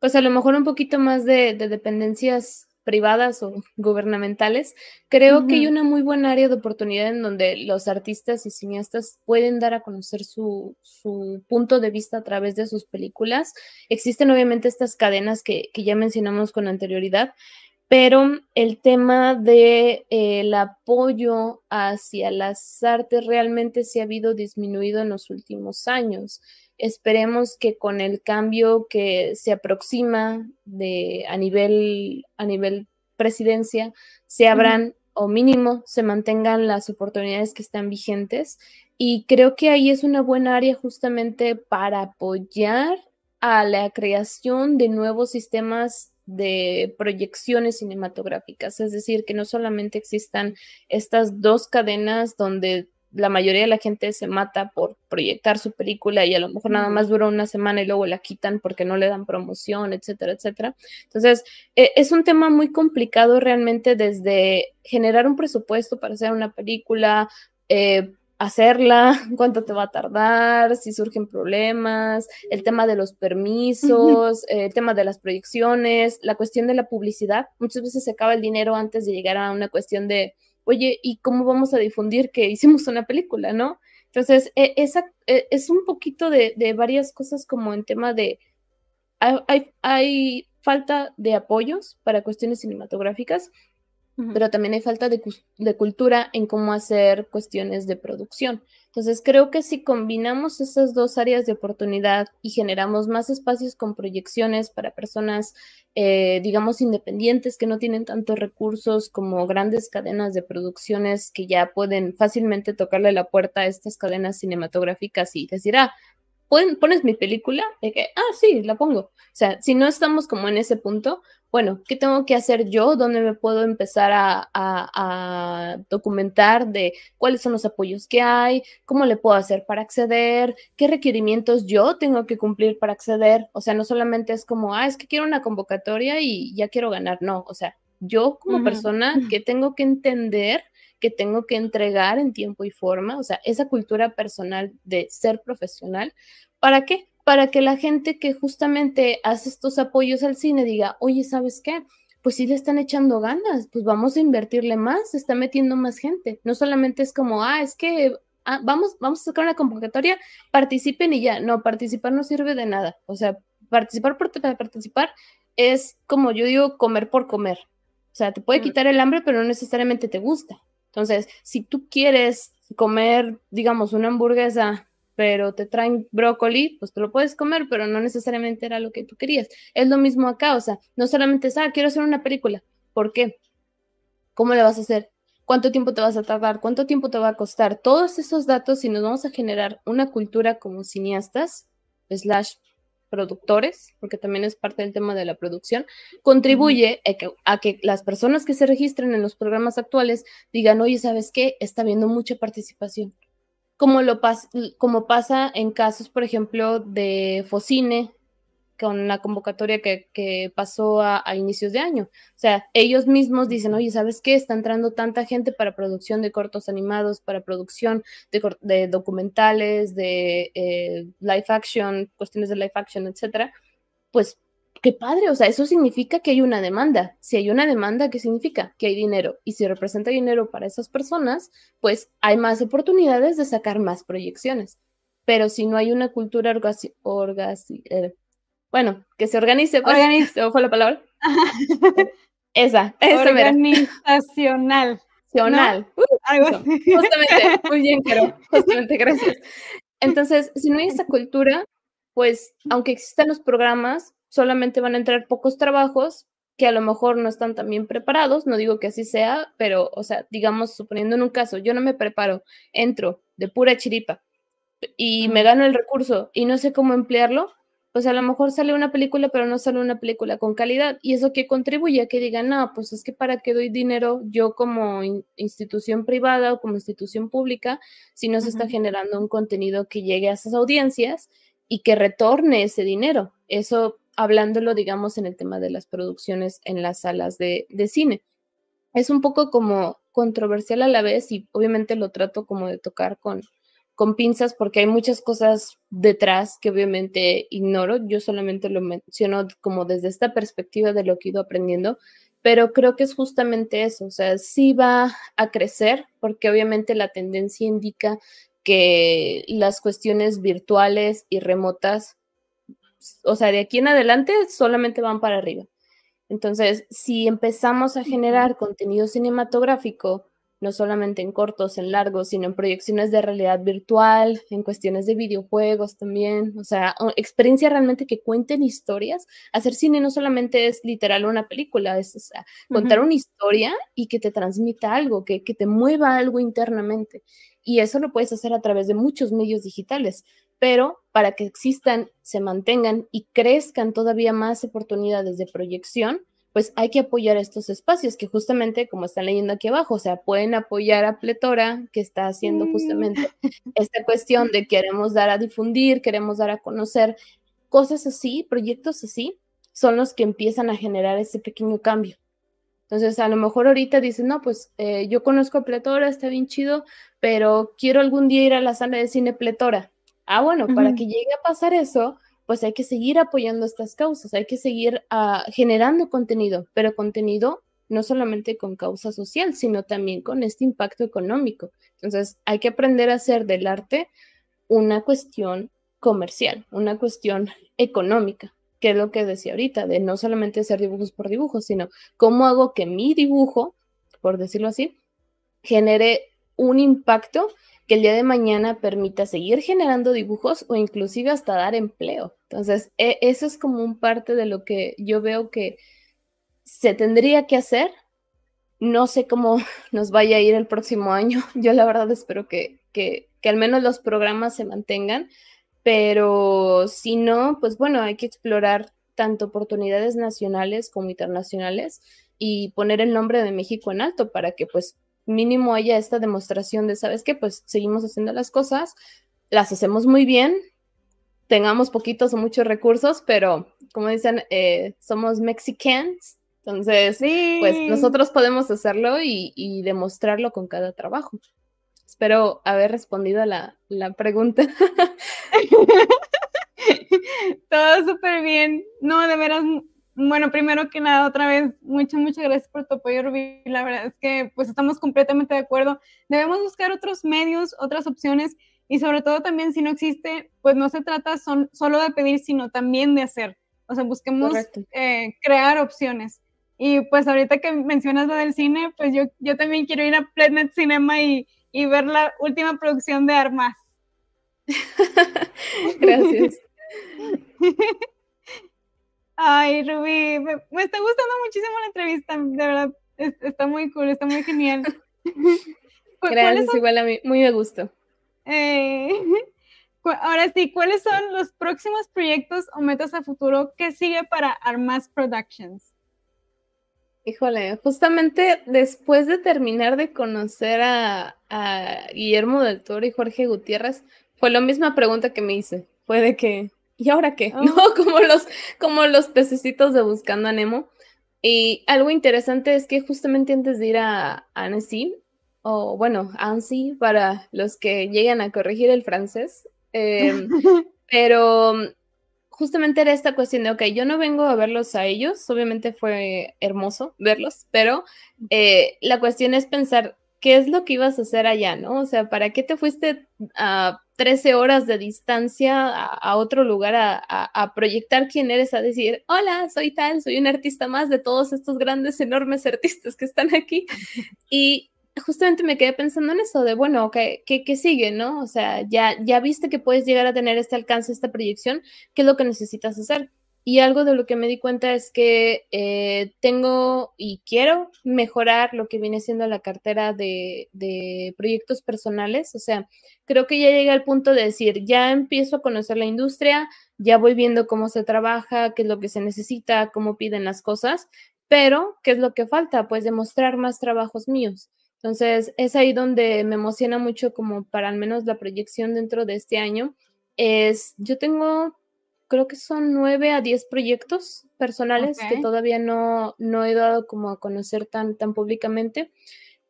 pues a lo mejor un poquito más de, dependencias privadas o gubernamentales, creo que hay una muy buena área de oportunidad en donde los artistas y cineastas pueden dar a conocer su, punto de vista a través de sus películas. Existen obviamente estas cadenas que ya mencionamos con anterioridad, pero el tema del de, eh, apoyo hacia las artes realmente se ha habido disminuido en los últimos años. Esperemos que con el cambio que se aproxima de, a, nivel, a nivel presidencia se abran o mínimo se mantengan las oportunidades que están vigentes y creo que ahí es una buena área justamente para apoyar a la creación de nuevos sistemas de proyecciones cinematográficas, es decir, que no solamente existan estas dos cadenas donde la mayoría de la gente se mata por proyectar su película y a lo mejor nada más dura una semana y luego la quitan porque no le dan promoción, etcétera, etcétera. Entonces, eh, es un tema muy complicado realmente desde generar un presupuesto para hacer una película, eh, hacerla, cuánto te va a tardar, si surgen problemas, el tema de los permisos, el tema de las proyecciones, la cuestión de la publicidad. Muchas veces se acaba el dinero antes de llegar a una cuestión de, oye, ¿y cómo vamos a difundir que hicimos una película, no? Entonces, e, esa, e, es un poquito de, varias cosas como en tema de, hay falta de apoyos para cuestiones cinematográficas pero también hay falta de, de, cultura en cómo hacer cuestiones de producción. Entonces, creo que si combinamos esas dos áreas de oportunidad y generamos más espacios con proyecciones para personas, eh, digamos, independientes que no tienen tantos recursos como grandes cadenas de producciones que ya pueden fácilmente tocarle la puerta a estas cadenas cinematográficas y decir, ah, pones mi película, de que, ah, sí, la pongo. O sea, si no estamos como en ese punto, bueno, ¿qué tengo que hacer yo? ¿Dónde me puedo empezar a, a documentar de cuáles son los apoyos que hay? ¿Cómo le puedo hacer para acceder? ¿Qué requerimientos yo tengo que cumplir para acceder? O sea, no solamente es como, ah, es que quiero una convocatoria y ya quiero ganar. No, o sea, yo como persona, que tengo que entender? que tengo que entregar en tiempo y forma, o sea, esa cultura personal de ser profesional, ¿para qué? Para que la gente que justamente hace estos apoyos al cine diga, oye, ¿sabes qué? Pues sí le están echando ganas, pues vamos a invertirle más, se está metiendo más gente. No solamente es como, ah, es que ah, vamos, vamos a sacar una convocatoria, participen y ya. No, participar no sirve de nada. O sea, participar por participar es como yo digo, comer por comer. O sea, te puede quitar el hambre, pero no necesariamente te gusta. Entonces, si tú quieres comer, digamos, una hamburguesa, pero te traen brócoli, pues te lo puedes comer, pero no necesariamente era lo que tú querías. Es lo mismo acá, o sea, no solamente es, ah, quiero hacer una película. ¿Por qué? ¿Cómo le vas a hacer? ¿Cuánto tiempo te vas a tardar? ¿Cuánto tiempo te va a costar? Todos esos datos, si nos vamos a generar una cultura como cineastas, slash productores, porque también es parte del tema de la producción, contribuye a que, las personas que se registren en los programas actuales digan, oye, ¿sabes qué? Está habiendo mucha participación. Como, lo como pasa en casos, por ejemplo, de Focine, con la convocatoria que, que pasó a, inicios de año. O sea, ellos mismos dicen, oye, ¿sabes qué? Está entrando tanta gente para producción de cortos animados, para producción de, documentales, de eh, live action, cuestiones de live action, etcétera. Pues qué padre, o sea, eso significa que hay una demanda. Si hay una demanda, ¿qué significa? Que hay dinero. Y si representa dinero para esas personas, pues hay más oportunidades de sacar más proyecciones. Pero si no hay una cultura orgasi, eh, bueno, que se organice, pues, fue la palabra? esa, esa Organizacional. Organizacional. Uh, justamente, muy bien, pero justamente gracias. Entonces, si no hay esa cultura, pues aunque existan los programas, solamente van a entrar pocos trabajos que a lo mejor no están tan bien preparados, no digo que así sea, pero, o sea, digamos, suponiendo en un caso, yo no me preparo, entro de pura chiripa y me gano el recurso y no sé cómo emplearlo, pues a lo mejor sale una película, pero no sale una película con calidad. Y eso que contribuye a que digan, no, pues es que para qué doy dinero yo como institución privada o como institución pública si no se está generando un contenido que llegue a esas audiencias y que retorne ese dinero. Eso hablándolo, digamos, en el tema de las producciones en las salas de cine. Es un poco como controversial a la vez y obviamente lo trato como de tocar con, con pinzas porque hay muchas cosas detrás que obviamente ignoro. Yo solamente lo menciono como desde esta perspectiva de lo que he ido aprendiendo, pero creo que es justamente eso. O sea, sí va a crecer porque obviamente la tendencia indica que las cuestiones virtuales y remotas, o sea, de aquí en adelante solamente van para arriba. Entonces, si empezamos a generar contenido cinematográfico, no solamente en cortos, en largos, sino en proyecciones de realidad virtual, en cuestiones de videojuegos también, o sea, experiencias realmente que cuenten historias. Hacer cine no solamente es literal una película, es contar una historia y que te transmita algo, que, que te mueva algo internamente. Y eso lo puedes hacer a través de muchos medios digitales, pero para que existan, se mantengan y crezcan todavía más oportunidades de proyección, pues hay que apoyar estos espacios que justamente, como están leyendo aquí abajo, o sea, pueden apoyar a Pletora, que está haciendo mm. justamente esta cuestión de queremos dar a difundir, queremos dar a conocer, cosas así, proyectos así, son los que empiezan a generar ese pequeño cambio. Entonces, a lo mejor ahorita dicen, no, pues eh, yo conozco a Pletora, está bien chido, pero quiero algún día ir a la sala de cine Pletora. Ah, bueno, para que llegue a pasar eso, pues hay que seguir apoyando estas causas, hay que seguir ah, generando contenido, pero contenido no solamente con causa social, sino también con este impacto económico. Entonces, hay que aprender a hacer del arte una cuestión comercial, una cuestión económica, que es lo que decía ahorita, de no solamente hacer dibujos por dibujos, sino cómo hago que mi dibujo, por decirlo así, genere un impacto que el día de mañana permita seguir generando dibujos o inclusive hasta dar empleo. Entonces, e, eso es como un parte de lo que yo veo que se tendría que hacer. No sé cómo nos vaya a ir el próximo año. Yo la verdad espero que, que al menos los programas se mantengan, pero si no, pues bueno, hay que explorar tanto oportunidades nacionales como internacionales y poner el nombre de México en alto para que pues mínimo haya esta demostración de, ¿sabes qué? Pues seguimos haciendo las cosas, las hacemos muy bien, tengamos poquitos o muchos recursos, pero como dicen, eh, somos mexicans, entonces, sí. pues nosotros podemos hacerlo y, demostrarlo con cada trabajo. Espero haber respondido a la, la pregunta. Todo súper bien. No, de veras, bueno, primero que nada, otra vez, muchas, muchas gracias por tu apoyo, Rubí. La verdad es que pues estamos completamente de acuerdo. Debemos buscar otros medios, otras opciones y sobre todo también si no existe, pues no se trata son, solo de pedir, sino también de hacer. O sea, busquemos eh, crear opciones. Y pues ahorita que mencionas lo del cine, pues yo, yo también quiero ir a Planet Cinema y, y ver la última producción de Armas. Gracias. Ay, Rubí, me, está gustando muchísimo la entrevista, de verdad, está muy cool, está muy genial. Gracias, son, igual a mí, muy me gusto. Eh, ahora sí, ¿cuáles son los próximos proyectos o metas a futuro que sigue para Armas Productions? Híjole, justamente después de terminar de conocer a, Guillermo del Toro y Jorge Gutiérrez, fue la misma pregunta que me hice, ¿puede que, ¿y ahora qué? ¿No? Ah. Como los, como los pececitos de Buscando a Nemo. Y algo interesante es que justamente antes de ir a Annecy, o bueno, Annecy para los que llegan a corregir el francés, em, pero justamente era esta cuestión de, ok, yo no vengo a verlos a ellos, obviamente fue hermoso verlos, pero eh, la cuestión es pensar qué es lo que ibas a hacer allá, ¿no? O sea, ¿para qué te fuiste a 13 horas de distancia a, otro lugar a, proyectar quién eres, a decir, hola, soy tal, soy un artista más de todos estos grandes, enormes artistas que están aquí? Y justamente me quedé pensando en eso, de, bueno, ¿qué, qué, sigue, no? O sea, ya, ya viste que puedes llegar a tener este alcance, esta proyección, ¿qué es lo que necesitas hacer? Y algo de lo que me di cuenta es que eh, tengo y quiero mejorar lo que viene siendo la cartera de, de, proyectos personales. O sea, creo que ya llegué al punto de decir, ya empiezo a conocer la industria, ya voy viendo cómo se trabaja, qué es lo que se necesita, cómo piden las cosas, pero ¿qué es lo que falta? Pues demostrar más trabajos míos. Entonces, es ahí donde me emociona mucho como para al menos la proyección dentro de este año. Es, yo tengo creo que son nueve a diez proyectos personales que todavía no, no he dado como a conocer tan, tan públicamente,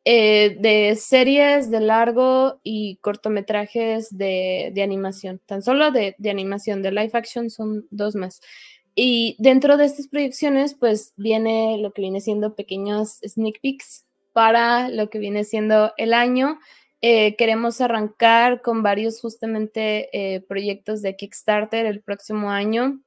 eh, de series de largo y cortometrajes de, de animación, tan solo de, de, animación, de live action son dos más. Y dentro de estas proyecciones, pues viene lo que viene siendo pequeños sneak peeks para lo que viene siendo el año, eh, queremos arrancar con varios justamente eh, proyectos de Kickstarter el próximo año.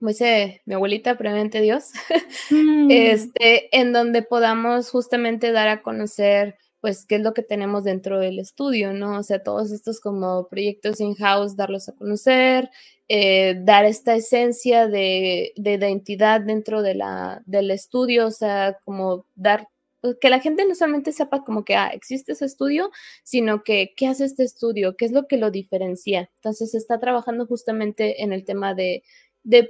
me dice mi abuelita, previamente Dios, mm. este, en donde podamos justamente dar a conocer pues qué es lo que tenemos dentro del estudio, ¿no? O sea, todos estos como proyectos in-house, darlos a conocer, eh, dar esta esencia de, identidad dentro de la, del estudio, o sea, como dar pues, que la gente no solamente sepa como que ah, existe ese estudio, sino que qué hace este estudio, qué es lo que lo diferencia. Entonces se está trabajando justamente en el tema de,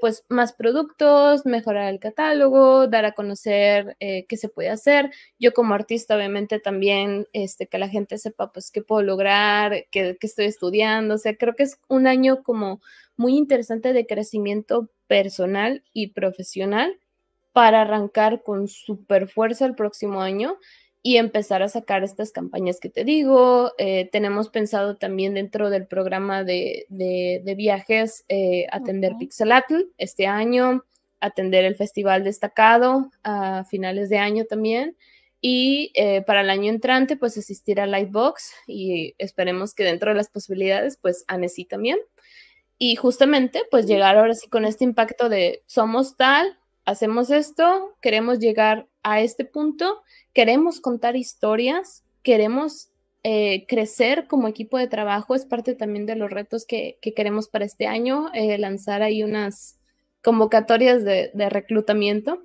pues más productos, mejorar el catálogo, dar a conocer eh, qué se puede hacer. Yo como artista obviamente también este, que la gente sepa pues qué puedo lograr, qué, qué estoy estudiando. O sea, creo que es un año como muy interesante de crecimiento personal y profesional para arrancar con super fuerza el próximo año y empezar a sacar estas campañas que te digo. Eh, tenemos pensado también dentro del programa de, viajes eh, atender pixel este año, atender el Festival Destacado a finales de año también. Y eh, para el año entrante, pues asistir a Lightbox y esperemos que dentro de las posibilidades, pues Annecy también. Y justamente, pues llegar ahora sí con este impacto de somos tal, hacemos esto, queremos llegar a este punto, queremos contar historias, queremos eh, crecer como equipo de trabajo, es parte también de los retos que, queremos para este año, eh, lanzar ahí unas convocatorias de, de, reclutamiento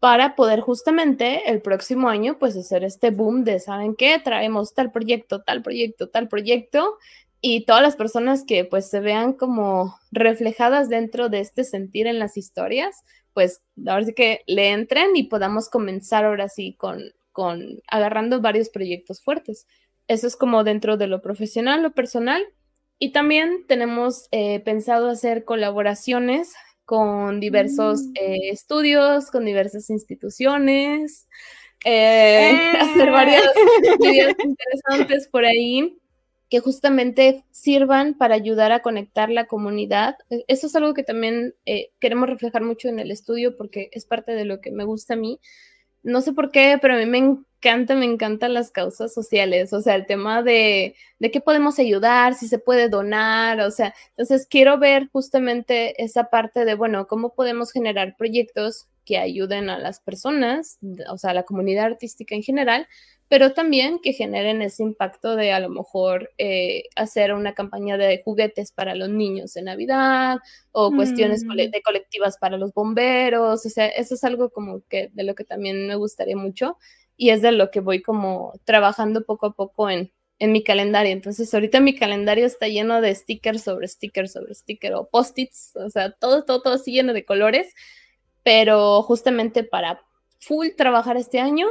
para poder justamente el próximo año pues hacer este boom de, ¿saben qué? Traemos tal proyecto, tal proyecto, tal proyecto y todas las personas que pues se vean como reflejadas dentro de este sentir en las historias, pues ahora sí que le entren y podamos comenzar ahora sí con, agarrando varios proyectos fuertes. Eso es como dentro de lo profesional, lo personal. Y también tenemos eh, pensado hacer colaboraciones con diversos mm. eh, estudios, con diversas instituciones, eh, hacer varios estudios interesantes por ahí que justamente sirvan para ayudar a conectar la comunidad. E, eso es algo que también eh, queremos reflejar mucho en el estudio porque es parte de lo que me gusta a mí. No sé por qué, pero a mí me encanta, me encantan las causas sociales, o sea, el tema de, de qué podemos ayudar, si se puede donar, o sea, entonces quiero ver justamente esa parte de, bueno, cómo podemos generar proyectos que ayuden a las personas, o sea, a la comunidad artística en general, pero también que generen ese impacto de a lo mejor eh, hacer una campaña de juguetes para los niños en Navidad o cuestiones mm. de colectivas para los bomberos, o sea, eso es algo como que de lo que también me gustaría mucho y es de lo que voy como trabajando poco a poco en, en mi calendario. Entonces, ahorita mi calendario está lleno de stickers sobre stickers sobre sticker o post-its, o sea, todo, todo, todo así lleno de colores, pero justamente para full trabajar este año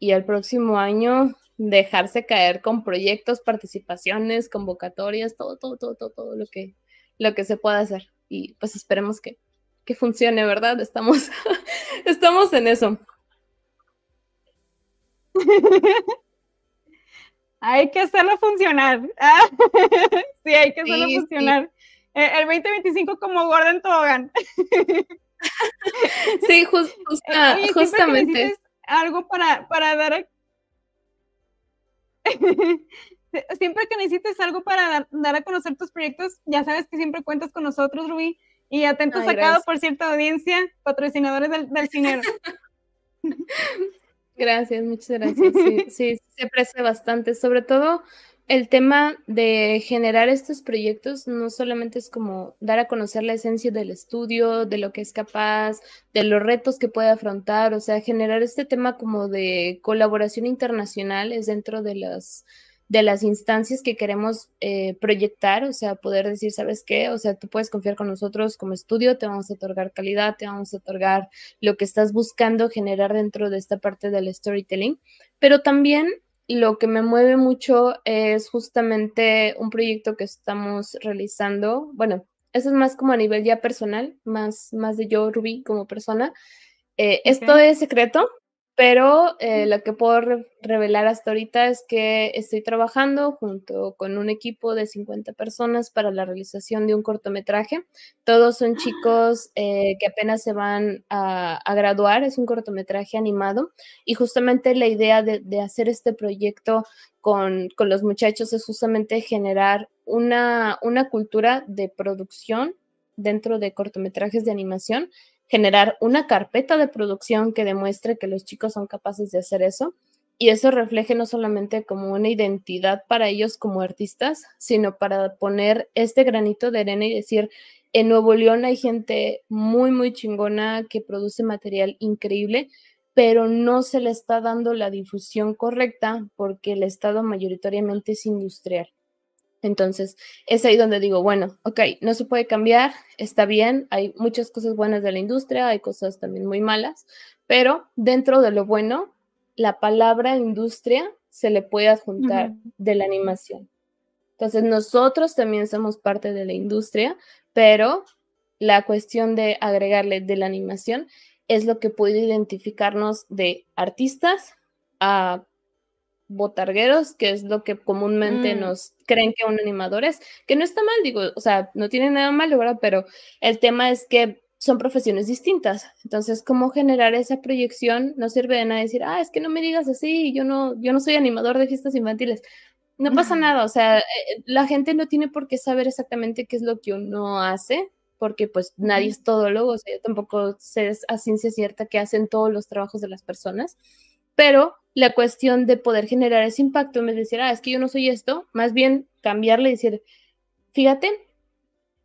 y el próximo año dejarse caer con proyectos, participaciones, convocatorias, todo, todo, todo, todo, todo lo que, lo que se pueda hacer. Y pues esperemos que, funcione, ¿verdad? Estamos, estamos en eso. hay que hacerlo funcionar. sí, hay que hacerlo funcionar. E, el 2025 como Gordon Togan. sí, eh, just, justamente algo para, para dar. A... siempre que necesites algo para dar, a conocer tus proyectos, ya sabes que siempre cuentas con nosotros, Rubí. Y atentos a cada por cierta audiencia, patrocinadores del, del cine. Gracias, muchas gracias. Sí, sí, se aprecia bastante, sobre todo el tema de generar estos proyectos no solamente es como dar a conocer la esencia del estudio, de lo que es capaz, de los retos que puede afrontar, o sea, generar este tema como de colaboración internacional es dentro de las de las instancias que queremos eh, proyectar, o sea, poder decir, ¿sabes qué? O sea, tú puedes confiar con nosotros como estudio, te vamos a otorgar calidad, te vamos a otorgar lo que estás buscando generar dentro de esta parte del storytelling, pero también y lo que me mueve mucho es justamente un proyecto que estamos realizando. Bueno, eso es más como a nivel ya personal, más, más de yo, Ruby, como persona. Eh, esto es secreto, pero eh, lo que puedo revelar hasta ahorita es que estoy trabajando junto con un equipo de 50 personas para la realización de un cortometraje. Todos son ah. chicos eh, que apenas se van a, graduar, es un cortometraje animado y justamente la idea de, hacer este proyecto con, los muchachos es justamente generar una, una cultura de producción dentro de cortometrajes de animación generar una carpeta de producción que demuestre que los chicos son capaces de hacer eso y eso refleje no solamente como una identidad para ellos como artistas, sino para poner este granito de arena y decir, en Nuevo León hay gente muy, muy chingona que produce material increíble, pero no se le está dando la difusión correcta porque el Estado mayoritariamente es industrial. Entonces, es ahí donde digo, bueno, ok, no se puede cambiar, está bien, hay muchas cosas buenas de la industria, hay cosas también muy malas, pero dentro de lo bueno, la palabra industria se le puede adjuntar de la animación. Entonces, nosotros también somos parte de la industria, pero la cuestión de agregarle de la animación es lo que puede identificarnos de artistas a botargueros, que es lo que comúnmente mm. nos creen que un animador es, que no está mal, digo, o sea, no tiene nada malo, Pero el tema es que son profesiones distintas. Entonces, ¿cómo generar esa proyección? No sirve de nada decir, ah, es que no me digas así, yo no, yo no soy animador de fiestas infantiles. No pasa nada, o sea, eh, eh, la gente no tiene por qué saber exactamente qué es lo que uno hace, porque pues nadie es todólogo, o sea, yo tampoco sé a ciencia cierta que hacen todos los trabajos de las personas, pero la cuestión de poder generar ese impacto, me decir, ah, es que yo no soy esto, más bien cambiarle y decir, fíjate,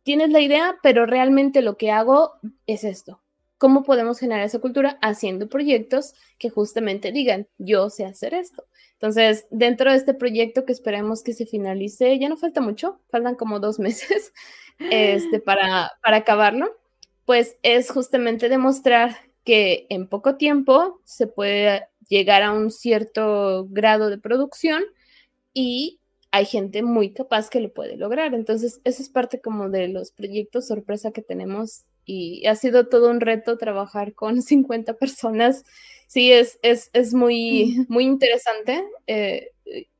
tienes la idea, pero realmente lo que hago es esto. ¿Cómo podemos generar esa cultura? Haciendo proyectos que justamente digan, yo sé hacer esto. Entonces, dentro de este proyecto que esperemos que se finalice, ya no falta mucho, faltan como dos meses este, para, para acabarlo, pues es justamente demostrar que en poco tiempo se puede llegar a un cierto grado de producción y hay gente muy capaz que lo puede lograr. Entonces, eso es parte como de los proyectos sorpresa que tenemos y ha sido todo un reto trabajar con 50 personas. Sí, es, es, muy, muy interesante, eh,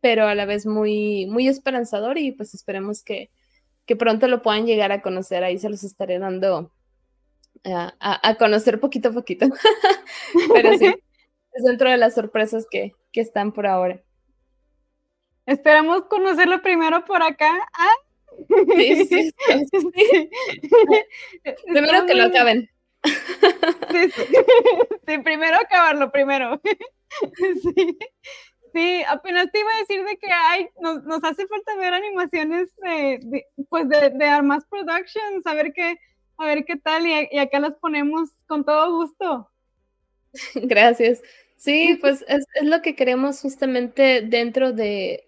pero a la vez muy, muy esperanzador y pues esperemos que, pronto lo puedan llegar a conocer. Ahí se los estaré dando eh, a, conocer poquito a poquito. pero sí dentro de las sorpresas que, están por ahora. Esperamos conocerlo primero por acá. Ah. Sí, sí, primero que lo acaben. Sí, primero acabarlo, primero. Sí. apenas te iba a decir de que hay, nos, hace falta ver animaciones de, pues de, Armas Productions, a ver qué, a ver qué tal, y acá las ponemos con todo gusto. Gracias. Sí, pues es, lo que queremos justamente dentro de,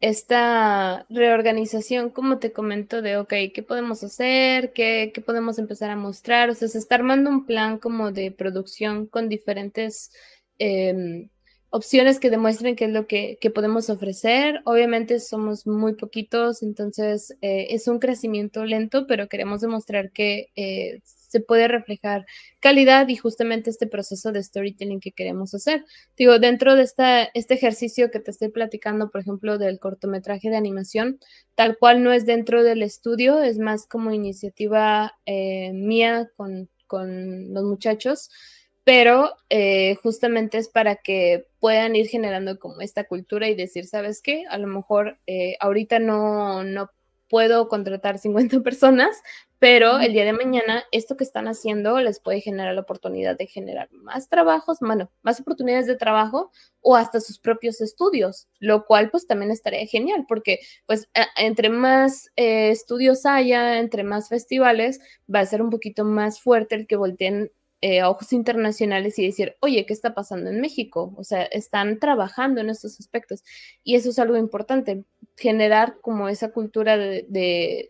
esta reorganización, como te comento, de, ok, ¿qué podemos hacer? ¿Qué, ¿Qué, podemos empezar a mostrar? O sea, se está armando un plan como de producción con diferentes em, opciones que demuestren qué es lo que, podemos ofrecer. Obviamente somos muy poquitos, entonces eh, es un crecimiento lento, pero queremos demostrar que... Eh, se puede reflejar calidad y justamente este proceso de storytelling que queremos hacer. Digo, dentro de esta, este ejercicio que te estoy platicando, por ejemplo, del cortometraje de animación, tal cual no es dentro del estudio, es más como iniciativa eh, mía con, los muchachos pero eh, justamente es para que puedan ir generando como esta cultura y decir, ¿sabes qué? A lo mejor eh, ahorita no puedo contratar 50 personas, pero el día de mañana esto que están haciendo les puede generar la oportunidad de generar más trabajos, bueno, más oportunidades de trabajo o hasta sus propios estudios, lo cual pues también estaría genial porque pues entre más eh, estudios haya, entre más festivales, va a ser un poquito más fuerte el que volteen eh, a ojos internacionales y decir, oye, ¿qué está pasando en México? O sea, están trabajando en estos aspectos. Y eso es algo importante, generar como esa cultura de,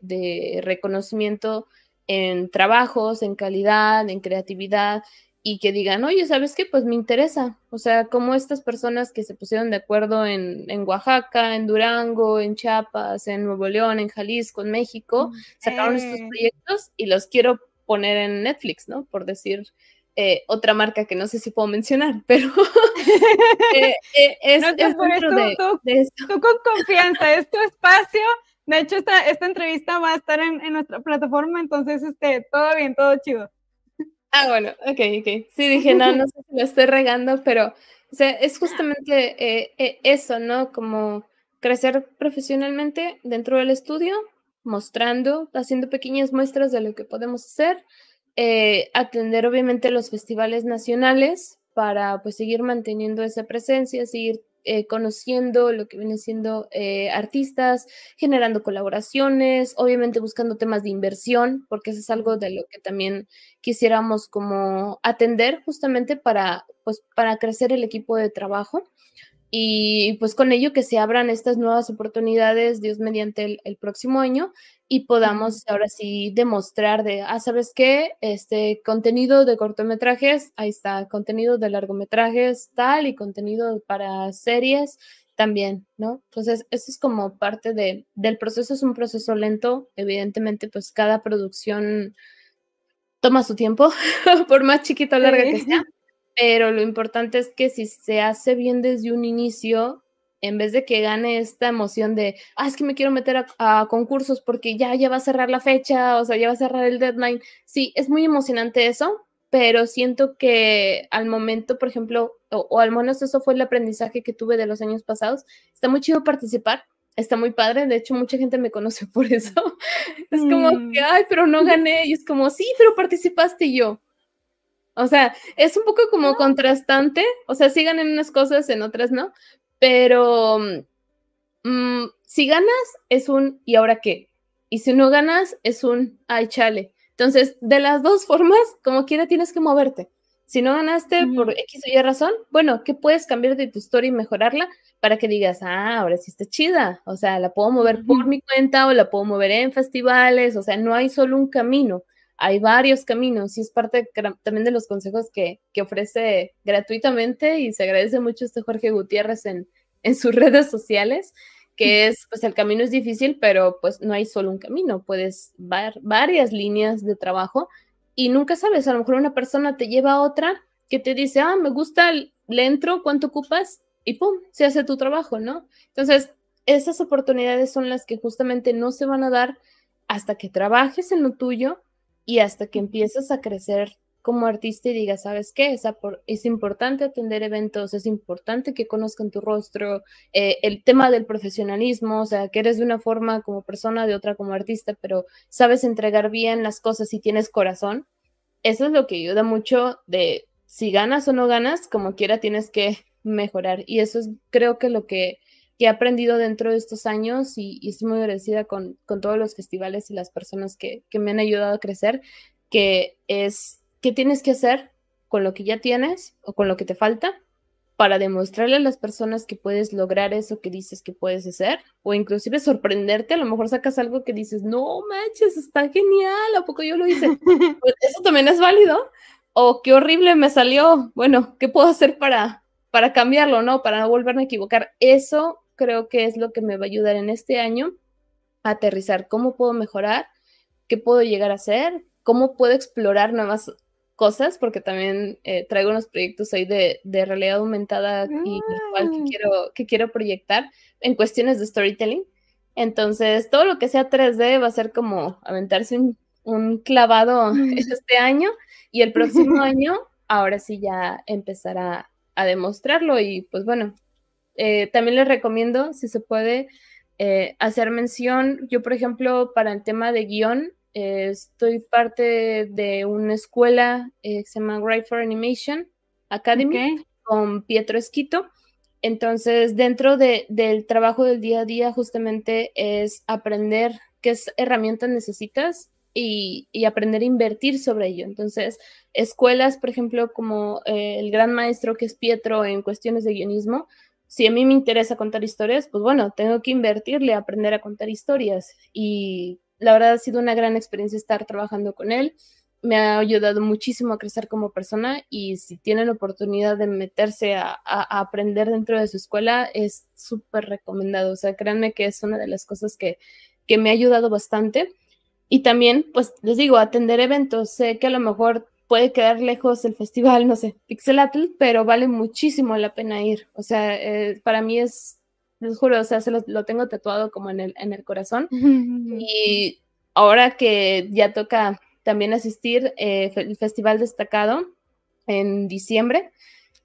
de, reconocimiento en trabajos, en calidad, en creatividad, y que digan, oye, ¿sabes qué? Pues me interesa. O sea, como estas personas que se pusieron de acuerdo en, en Oaxaca, en Durango, en Chiapas, en Nuevo León, en Jalisco, en México, sacaron estos eh. proyectos y los quiero poner en Netflix, ¿no? Por decir eh, otra marca que no sé si puedo mencionar, pero es, tú, con confianza, es tu espacio. De hecho, esta, esta entrevista va a estar en, nuestra plataforma, entonces este, todo bien, todo chido. Ah, bueno, ok, ok. Sí, dije, no, no sé si lo estoy regando, pero o sea, es justamente eh, eh, eso, ¿no? Como crecer profesionalmente dentro del estudio, mostrando, haciendo pequeñas muestras de lo que podemos hacer, eh, atender obviamente los festivales nacionales para pues seguir manteniendo esa presencia, seguir eh, conociendo lo que vienen siendo eh, artistas, generando colaboraciones, obviamente buscando temas de inversión, porque eso es algo de lo que también quisiéramos como atender justamente para, pues, para crecer el equipo de trabajo y pues con ello que se abran estas nuevas oportunidades, Dios mediante el, próximo año, y podamos ahora sí demostrar de, ah, ¿sabes qué? Este contenido de cortometrajes, ahí está, contenido de largometrajes, tal, y contenido para series también, ¿no? Entonces, eso es como parte de, del proceso, es un proceso lento, evidentemente, pues cada producción toma su tiempo, por más chiquita o larga que sea pero lo importante es que si se hace bien desde un inicio, en vez de que gane esta emoción de, ah, es que me quiero meter a, concursos porque ya, ya va a cerrar la fecha, o sea, ya va a cerrar el deadline. Sí, es muy emocionante eso, pero siento que al momento, por ejemplo, o, al menos eso fue el aprendizaje que tuve de los años pasados, está muy chido participar, está muy padre. De hecho, mucha gente me conoce por eso. Es como que, mm. ay, pero no gané. Y es como, sí, pero participaste yo. O sea, es un poco como contrastante, o sea, sigan en unas cosas, en otras no, pero mm, si ganas es un ¿y ahora qué? Y si no ganas es un ay chale. Entonces, de las dos formas, como quiera, tienes que moverte. Si no ganaste por X o Y razón, bueno, ¿qué puedes cambiar de tu historia y mejorarla para que digas, ah, ahora sí está chida? O sea, la puedo mover por mi cuenta o la puedo mover en festivales, o sea, no hay solo un camino hay varios caminos y es parte también de los consejos que, que ofrece gratuitamente y se agradece mucho este Jorge Gutiérrez en, en sus redes sociales, que es, pues el camino es difícil, pero pues no hay solo un camino, puedes ver varias líneas de trabajo y nunca sabes, a lo mejor una persona te lleva a otra que te dice, ah, me gusta, le entro, ¿cuánto ocupas? Y pum, se hace tu trabajo, ¿no? Entonces, esas oportunidades son las que justamente no se van a dar hasta que trabajes en lo tuyo y hasta que empiezas a crecer como artista y digas, ¿sabes qué? Es, importante atender eventos, es importante que conozcan tu rostro, eh, el tema del profesionalismo, o sea, que eres de una forma como persona, de otra como artista, pero sabes entregar bien las cosas y tienes corazón. Eso es lo que ayuda mucho de si ganas o no ganas, como quiera tienes que mejorar. Y eso es creo que lo que que he aprendido dentro de estos años y, estoy muy agradecida con, con, todos los festivales y las personas que, que me han ayudado a crecer, que es qué tienes que hacer con lo que ya tienes o con lo que te falta para demostrarle a las personas que puedes lograr eso que dices que puedes hacer o inclusive sorprenderte, a lo mejor sacas algo que dices, no manches, está genial, ¿a poco yo lo hice? Pues eso también es válido. O qué horrible me salió, bueno, ¿qué puedo hacer para, para cambiarlo, no? Para no volverme a equivocar. Eso creo que es lo que me va a ayudar en este año a aterrizar cómo puedo mejorar, qué puedo llegar a hacer, cómo puedo explorar nuevas cosas, porque también eh, traigo unos proyectos ahí de, realidad aumentada y virtual que ah. quiero, que quiero proyectar en cuestiones de storytelling. Entonces, todo lo que sea 3D va a ser como aventarse un, clavado mm. este año y el próximo año, ahora sí ya empezará a demostrarlo y pues bueno, eh, también les recomiendo, si se puede, eh, hacer mención. Yo, por ejemplo, para el tema de guión, eh, estoy parte de una escuela que se llama Write for Animation Academy con Pietro Esquito. Entonces, dentro del trabajo del día a día, justamente es aprender qué herramientas necesitas y, aprender a invertir sobre ello. Entonces, escuelas, por ejemplo, como el gran maestro que es Pietro en cuestiones de guionismo, si a mí me interesa contar historias, pues bueno, tengo que invertirle a aprender a contar historias. Y la verdad ha sido una gran experiencia estar trabajando con él. Me ha ayudado muchísimo a crecer como persona y si tienen oportunidad de meterse a, aprender dentro de su escuela, es súper recomendado. O sea, créanme que es una de las cosas que, que me ha ayudado bastante. Y también, pues les digo, atender eventos. Sé que a lo mejor puede quedar lejos el festival, no sé, Pixelatl, pero vale muchísimo la pena ir. O sea, eh, para mí es, les juro, o sea, se lo, lo tengo tatuado como en el, en el corazón. y ahora que ya toca también asistir eh, el Festival Destacado en diciembre,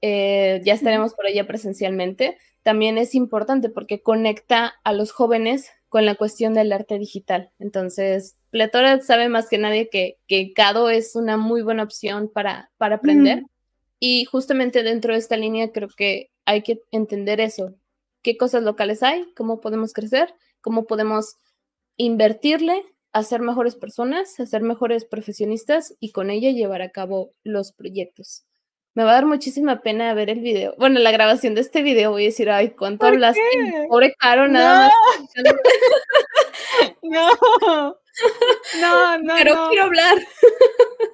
eh, ya estaremos por allá presencialmente. También es importante porque conecta a los jóvenes con la cuestión del arte digital. Entonces, Pletora sabe más que nadie que, que es una muy buena opción para, para aprender. Y justamente dentro de esta línea creo que hay que entender eso. ¿Qué cosas locales hay? ¿Cómo podemos crecer? ¿Cómo podemos invertirle ¿Hacer mejores personas, ¿Hacer mejores profesionistas y con ella llevar a cabo los proyectos? Me va a dar muchísima pena ver el video. Bueno, la grabación de este video voy a decir, ay, cuánto hablaste. Pobre Caro, nada más. no. No, no. Pero quiero hablar.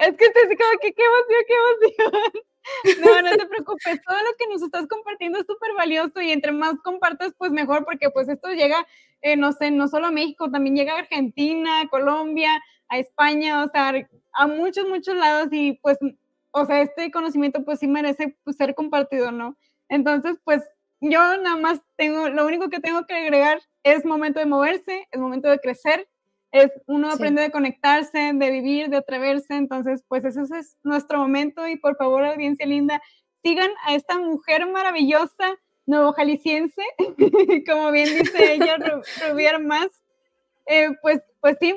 Es que te qué emoción, qué emoción. No, no te preocupes, todo lo que nos estás compartiendo es súper valioso y entre más compartas, pues mejor, porque pues esto llega, eh, no sé, no solo a México, también llega a Argentina, a Colombia, a España, o sea, a muchos, muchos lados y pues, o sea, este conocimiento pues sí merece pues, ser compartido, ¿no? Entonces, pues yo nada más tengo, lo único que tengo que agregar es momento de moverse, es momento de crecer, es uno aprende de conectarse, de vivir, de atreverse, entonces pues ese es nuestro momento y por favor audiencia linda, sigan a esta mujer maravillosa, nuevo jalisciense, como bien dice ella, Rubí Armas eh, pues, pues sí,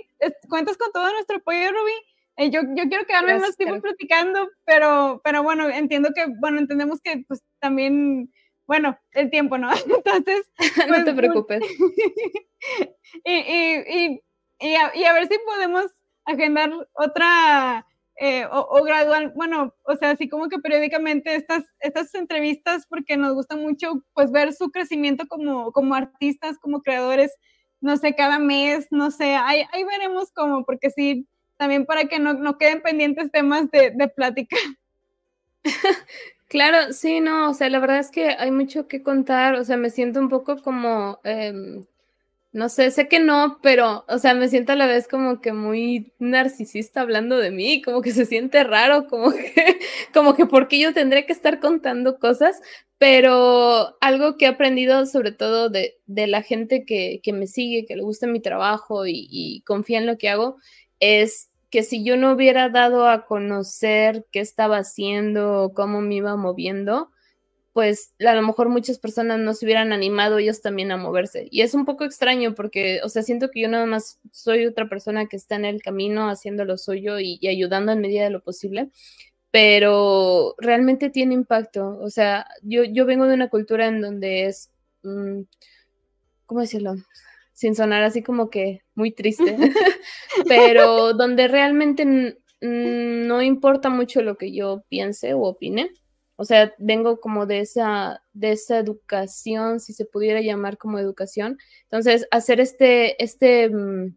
cuentas con todo nuestro apoyo, Rubí. Eh, yo, yo, quiero quedarme más tiempo platicando, pero, pero bueno, entiendo que, bueno, entendemos que pues también, bueno, el tiempo, ¿no? Entonces... no pues, te preocupes. y y a, ver si podemos agendar otra eh, o, gradual, bueno, o sea, así como que periódicamente estas, estas entrevistas, porque nos gusta mucho pues ver su crecimiento como, como artistas, como creadores, no sé, cada mes, no sé, ahí, veremos cómo, porque sí, también para que no, queden pendientes temas de, plática. claro, sí, no, o sea, la verdad es que hay mucho que contar, o sea, me siento un poco como... Em, no sé, sé que no, pero, o sea, me siento a la vez como que muy narcisista hablando de mí, como que se siente raro, como que, como que porque yo tendría que estar contando cosas, pero algo que he aprendido sobre todo de, la gente que, me sigue, que le gusta mi trabajo y, y confía en lo que hago, es que si yo no hubiera dado a conocer qué estaba haciendo, cómo me iba moviendo, pues a lo mejor muchas personas no se hubieran animado ellos también a moverse. Y es un poco extraño porque, o sea, siento que yo nada más soy otra persona que está en el camino haciendo lo suyo y, ayudando en medida de lo posible, pero realmente tiene impacto. O sea, yo, vengo de una cultura en donde es, mm, ¿cómo decirlo? Sin sonar así como que muy triste, pero donde realmente no importa mucho lo que yo piense o opine o sea, vengo como de esa, de esa educación, si se pudiera llamar como educación. Entonces, hacer este, este mm,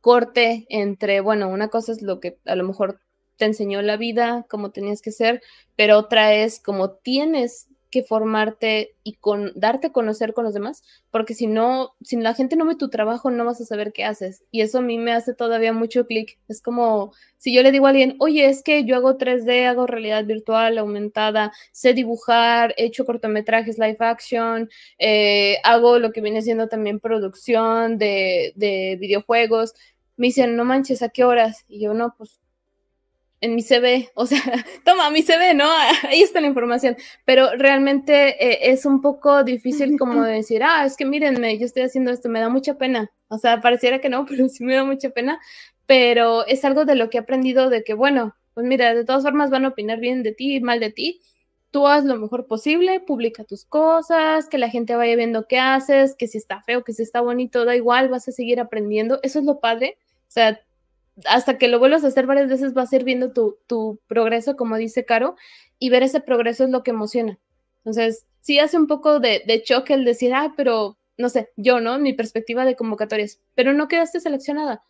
corte entre, bueno, una cosa es lo que a lo mejor te enseñó la vida, cómo tenías que ser, pero otra es como tienes que formarte y con darte a conocer con los demás, porque si no, si la gente no ve tu trabajo, no vas a saber qué haces. Y eso a mí me hace todavía mucho clic. Es como si yo le digo a alguien, oye, es que yo hago 3D, hago realidad virtual, aumentada, sé dibujar, he hecho cortometrajes, live action, eh, hago lo que viene siendo también producción de, de videojuegos me dicen, no manches, ¿a qué horas? Y yo, no, pues en mi CV, o sea, toma mi CV, ¿no? Ahí está la información, pero realmente eh, es un poco difícil como decir, ah, es que mírenme, yo estoy haciendo esto, me da mucha pena, o sea, pareciera que no, pero sí me da mucha pena, pero es algo de lo que he aprendido de que, bueno, pues mira, de todas formas van a opinar bien de ti, mal de ti, tú haz lo mejor posible, publica tus cosas, que la gente vaya viendo qué haces, que si está feo, que si está bonito, da igual, vas a seguir aprendiendo, eso es lo padre, o sea, hasta que lo vuelvas a hacer varias veces vas a ir viendo tu, tu progreso, como dice Caro, y ver ese progreso es lo que emociona. Entonces, sí hace un poco de, de choque el decir, ah, pero no sé, yo, ¿no? Mi perspectiva de convocatorias, pero no quedaste seleccionada.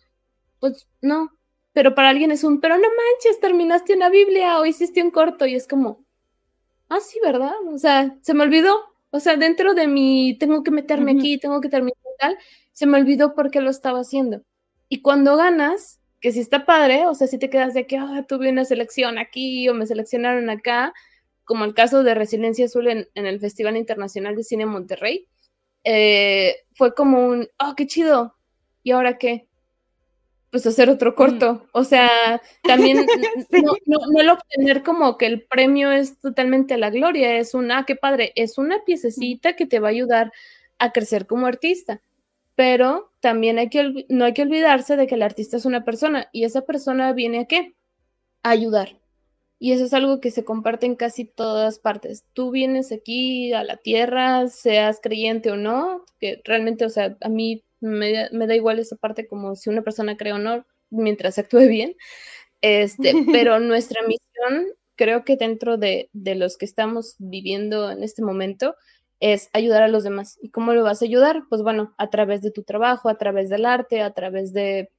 Pues no, pero para alguien es un, pero no manches, terminaste una Biblia o hiciste un corto y es como, ah, sí, ¿verdad? O sea, se me olvidó, o sea, dentro de mi, tengo que meterme aquí, tengo que terminar tal, se me olvidó por qué lo estaba haciendo. Y cuando ganas, que si está padre, o sea, si te quedas de que ah, tuve una selección aquí o me seleccionaron acá, como el caso de Resiliencia Azul en, el Festival Internacional de Cine Monterrey, eh, fue como un, oh, qué chido, ¿y ahora qué? Pues hacer otro mm. corto, o sea, también no, no, no, el obtener como que el premio es totalmente la gloria, es una, ah, qué padre, es una piececita que te va a ayudar a crecer como artista pero también hay que, no hay que olvidarse de que el artista es una persona y esa persona viene a qué? A ayudar. Y eso es algo que se comparte en casi todas partes. Tú vienes aquí a la tierra, seas creyente o no, que realmente, o sea, a mí me, da igual esa parte como si una persona cree o no, mientras actúe bien. Este, pero nuestra misión, creo que dentro de, de los que estamos viviendo en este momento, es ayudar a los demás. ¿Y cómo lo vas a ayudar? Pues bueno, a través de tu trabajo, a través del arte, a través de,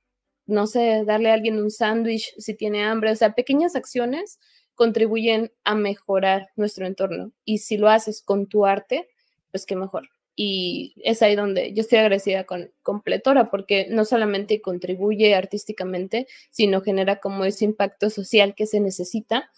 no sé, darle a alguien un sándwich si tiene hambre. O sea, pequeñas acciones contribuyen a mejorar nuestro entorno. Y si lo haces con tu arte, pues qué mejor. Y es ahí donde yo estoy agradecida con, Completora, porque no solamente contribuye artísticamente, sino genera como ese impacto social que se necesita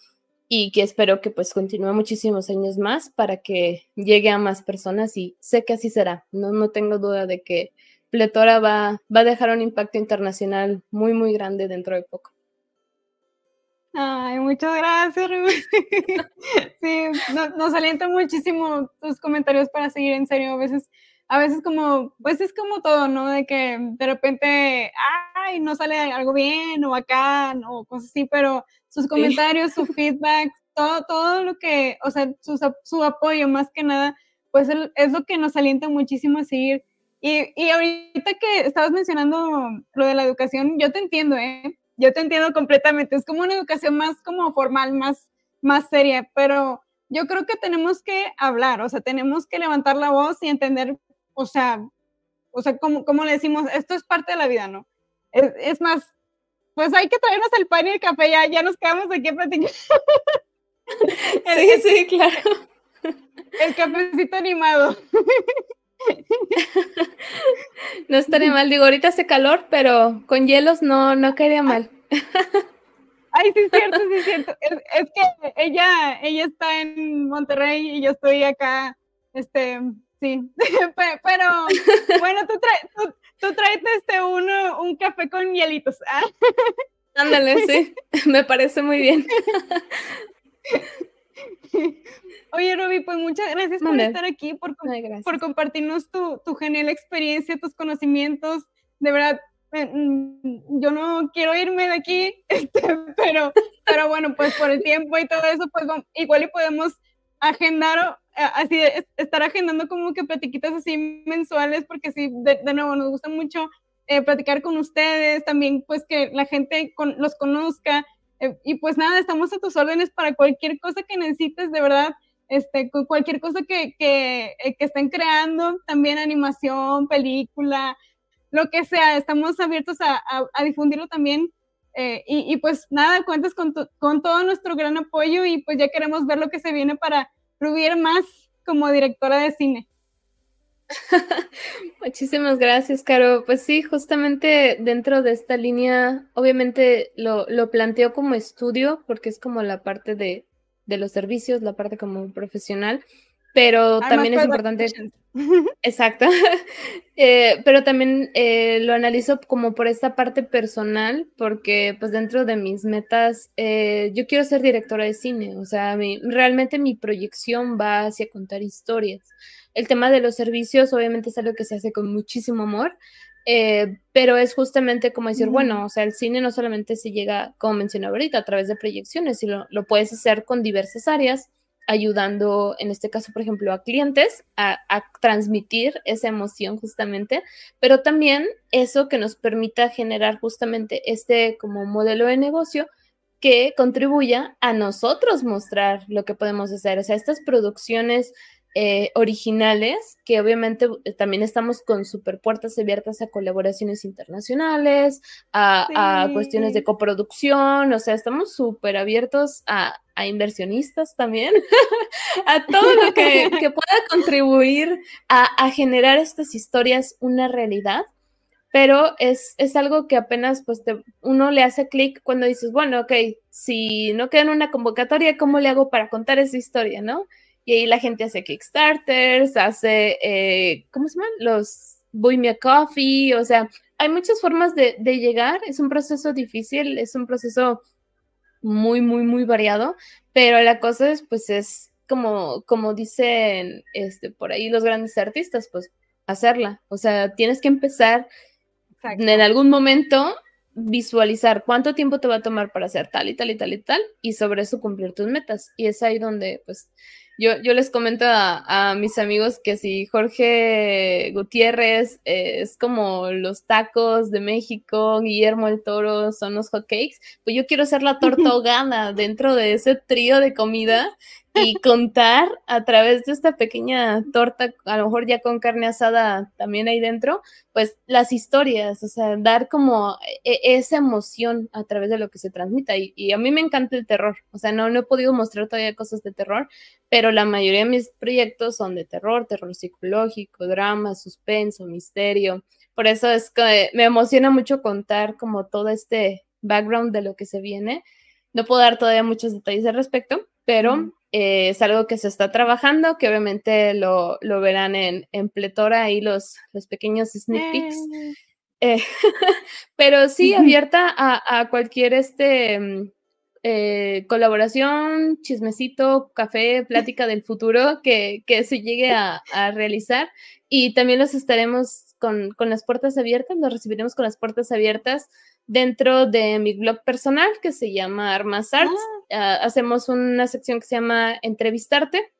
y que espero que pues continúe muchísimos años más para que llegue a más personas y sé que así será. No, no tengo duda de que Pletora va, va a dejar un impacto internacional muy, muy grande dentro de poco. Ay, muchas gracias, Rubén. sí, nos alientan muchísimo tus comentarios para seguir en serio. A veces, a veces como, pues es como todo, ¿no? De que de repente, ay, no sale algo bien o acá, o cosas así, pero sus comentarios, su feedback, todo, todo lo que, o sea, su, su apoyo más que nada, pues es lo que nos alienta muchísimo a seguir. Y, y, ahorita que estabas mencionando lo de la educación, yo te entiendo, ¿eh? Yo te entiendo completamente. Es como una educación más como formal, más, más seria, pero yo creo que tenemos que hablar, o sea, tenemos que levantar la voz y entender, o sea, o sea, como, como le decimos, esto es parte de la vida, ¿no? Es, es más, pues hay que traernos el pan y el café, ya, nos quedamos aquí platicando. El, sí, sí, claro. El cafecito animado. No estaría mal, digo, ahorita hace calor, pero con hielos no, no caería mal. Ay, sí es cierto, sí es cierto. Es, que ella, ella está en Monterrey y yo estoy acá, este, sí. Pero bueno, tú, traes tú tráete este uno, un café con mielitos. ¿ah? Ándale, sí, me parece muy bien. Oye, Ruby, pues muchas gracias por estar aquí, por, por compartirnos tu, genial experiencia, tus conocimientos. De verdad, eh, mm, yo no quiero irme de aquí, este, pero, pero bueno, pues por el tiempo y todo eso, pues igual y podemos agendar así estar agendando como que platiquitas así mensuales, porque sí, de, nuevo, nos gusta mucho eh, platicar con ustedes, también pues que la gente con, los conozca. Eh, y pues nada, estamos a tus órdenes para cualquier cosa que necesites, de verdad, este, cualquier cosa que, eh, que, estén creando, también animación, película, lo que sea, estamos abiertos a, difundirlo también. y, pues nada, cuentas con, con, todo nuestro gran apoyo y pues ya queremos ver lo que se viene para Rubier más como directora de cine. Muchísimas gracias, Caro. Pues sí, justamente dentro de esta línea, obviamente lo, lo planteo como estudio, porque es como la parte de, de los servicios, la parte como profesional, Eh, pero también es eh, importante. Exacto. pero también lo analizo como por esta parte personal, porque pues dentro de mis metas, eh, yo quiero ser directora de cine, o sea, realmente mi proyección va hacia contar historias. El tema de los servicios obviamente es algo que se hace con muchísimo amor, pero es justamente como decir, bueno, o sea, el cine no solamente se llega, como mencioné ahorita, a través de proyecciones, sino lo puedes hacer con diversas áreas, ayudando, en este caso, por ejemplo, a clientes a, transmitir esa emoción justamente, pero también eso que nos permita generar justamente este como modelo de negocio que contribuya a nosotros mostrar lo que podemos hacer. O sea, estas producciones eh, originales, que obviamente eh, también estamos con super puertas abiertas a colaboraciones internacionales, a, cuestiones de coproducción, o sea, estamos súper abiertos a, inversionistas también, a todo lo que, pueda contribuir a, generar estas historias una realidad. Pero es, es algo que apenas pues uno le hace clic cuando dices, bueno, ok, si no queda en una convocatoria, ¿cómo le hago para contar esa historia, no? Y ahí la gente hace Kickstarters, hace, eh, ¿cómo se llaman? Los Buy Me a Coffee, o sea, hay muchas formas de, llegar, es un proceso difícil, es un proceso muy, muy, muy variado, pero la cosa es, pues es como, como dicen este, por ahí los grandes artistas, pues hacerla. O sea, tienes que empezar en algún momento visualizar cuánto tiempo te va a tomar para hacer tal y tal y tal y tal y sobre eso cumplir tus metas. Y es ahí donde pues yo, yo les comento a, mis amigos que si Jorge Gutiérrez eh, es como los tacos de México, Guillermo el Toro son los hotcakes, pues yo quiero ser la torta dentro de ese trío de comida y contar a través de esta pequeña torta, a lo mejor ya con carne asada también ahí dentro, pues las historias, o sea, dar como e, e, esa emoción a través de lo que se transmita. Y, a mí me encanta el terror, o sea, no, no he podido mostrar todavía cosas de terror, pero la mayoría de mis proyectos son de terror, terror psicológico, drama, suspenso, misterio. Por eso es que me emociona mucho contar como todo este background de lo que se viene. No puedo dar todavía muchos detalles al respecto, pero eh, es algo que se está trabajando, que obviamente lo, verán en, pletora y los, los pequeños sneak eh, pero sí, abierta a, cualquier este, mm, eh, colaboración, chismecito, café, plática del futuro que, se llegue a, realizar. Y también los estaremos con, con las puertas abiertas, los recibiremos con las puertas abiertas dentro de mi blog personal que se llama Armas Arts. Ah. Ah, hacemos una sección que se llama Entrevistarte,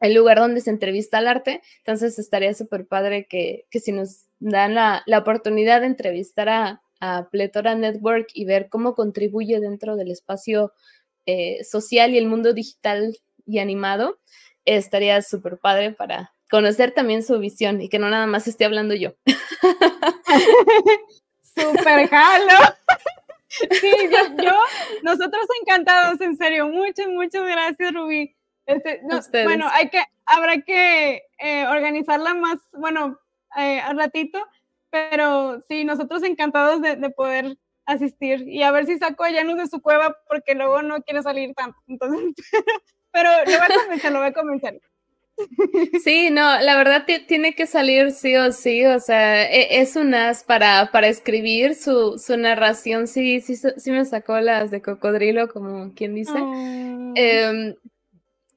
el lugar donde se entrevista al arte. Entonces estaría súper padre que, si nos dan la, la oportunidad de entrevistar a, a, Pletora Network y ver cómo contribuye dentro del espacio eh, social y el mundo digital y animado, estaría súper padre para conocer también su visión y que no nada más esté hablando yo. Súper jalo. Sí, yo, nosotros encantados, en serio. Muchas, muchas gracias, Rubí. Este, bueno, hay que, habrá que eh, organizarla más, bueno, eh, al ratito, pero sí, nosotros encantados de, poder asistir y a ver si saco a Janus de su cueva porque luego no quiere salir tanto. Entonces, pero, lo voy a convencer, lo voy a convencer. Sí, no, la verdad tiene que salir sí o sí, o sea, e, es un as para, para escribir su, narración, sí, sí, sí me sacó las de cocodrilo, como quien dice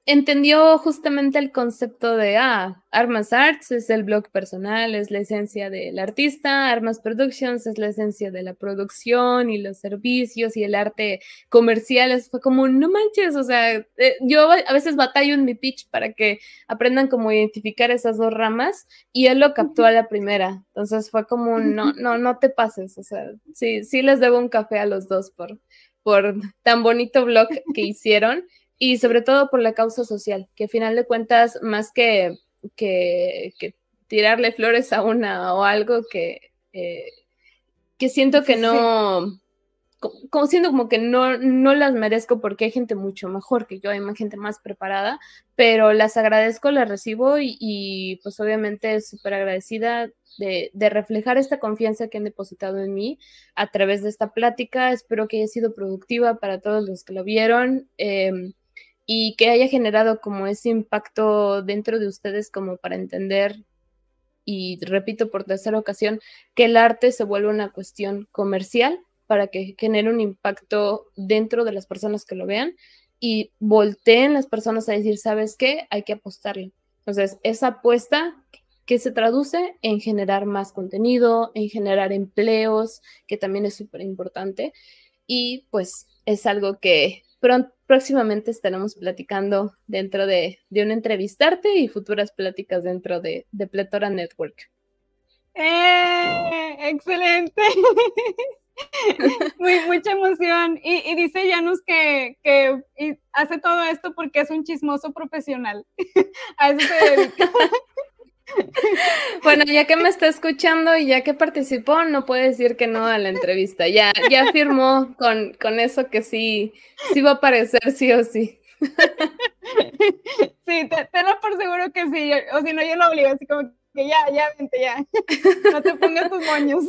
entendió justamente el concepto de, ah, Armas Arts es el blog personal, es la esencia del artista, Armas Productions es la esencia de la producción y los servicios y el arte comercial. Fue como, no manches, o sea, eh, yo a veces batallo en mi pitch para que aprendan como identificar esas dos ramas y él lo captó a la primera. Entonces fue como, no, no, no te pases, o sea, sí, sí les debo un café a los dos por, por tan bonito blog que hicieron y sobre todo por la causa social, que a final de cuentas, más que, que, tirarle flores a una o algo que, eh, que siento que no, como, siento como que no, no las merezco porque hay gente mucho mejor que yo, hay más gente más preparada, pero las agradezco, las recibo y, pues obviamente súper agradecida de, reflejar esta confianza que han depositado en mí a través de esta plática. Espero que haya sido productiva para todos los que lo vieron. Em, y que haya generado como ese impacto dentro de ustedes como para entender, y repito por tercera ocasión, que el arte se vuelve una cuestión comercial para que genere un impacto dentro de las personas que lo vean y volteen las personas a decir, ¿sabes qué? Hay que apostarle. Entonces, esa apuesta que se traduce en generar más contenido, en generar empleos, que también es súper importante. Y pues es algo que próximamente estaremos platicando dentro de, de, un entrevistarte y futuras pláticas dentro de, de Pletora Network. ¡Eh! ¡Excelente! Muy, mucha emoción. Y, dice Janus que, que hace todo esto porque es un chismoso profesional. A eso se dedica. Bueno, ya que me está escuchando y ya que participó, no puede decir que no a la entrevista. Ya, ya firmó con, con eso que sí, sí va a aparecer sí o sí. Sí, te, lo por seguro que sí, o si no, yo lo obligo así como que ya, ya, vente, ya. No te pongas tus moños.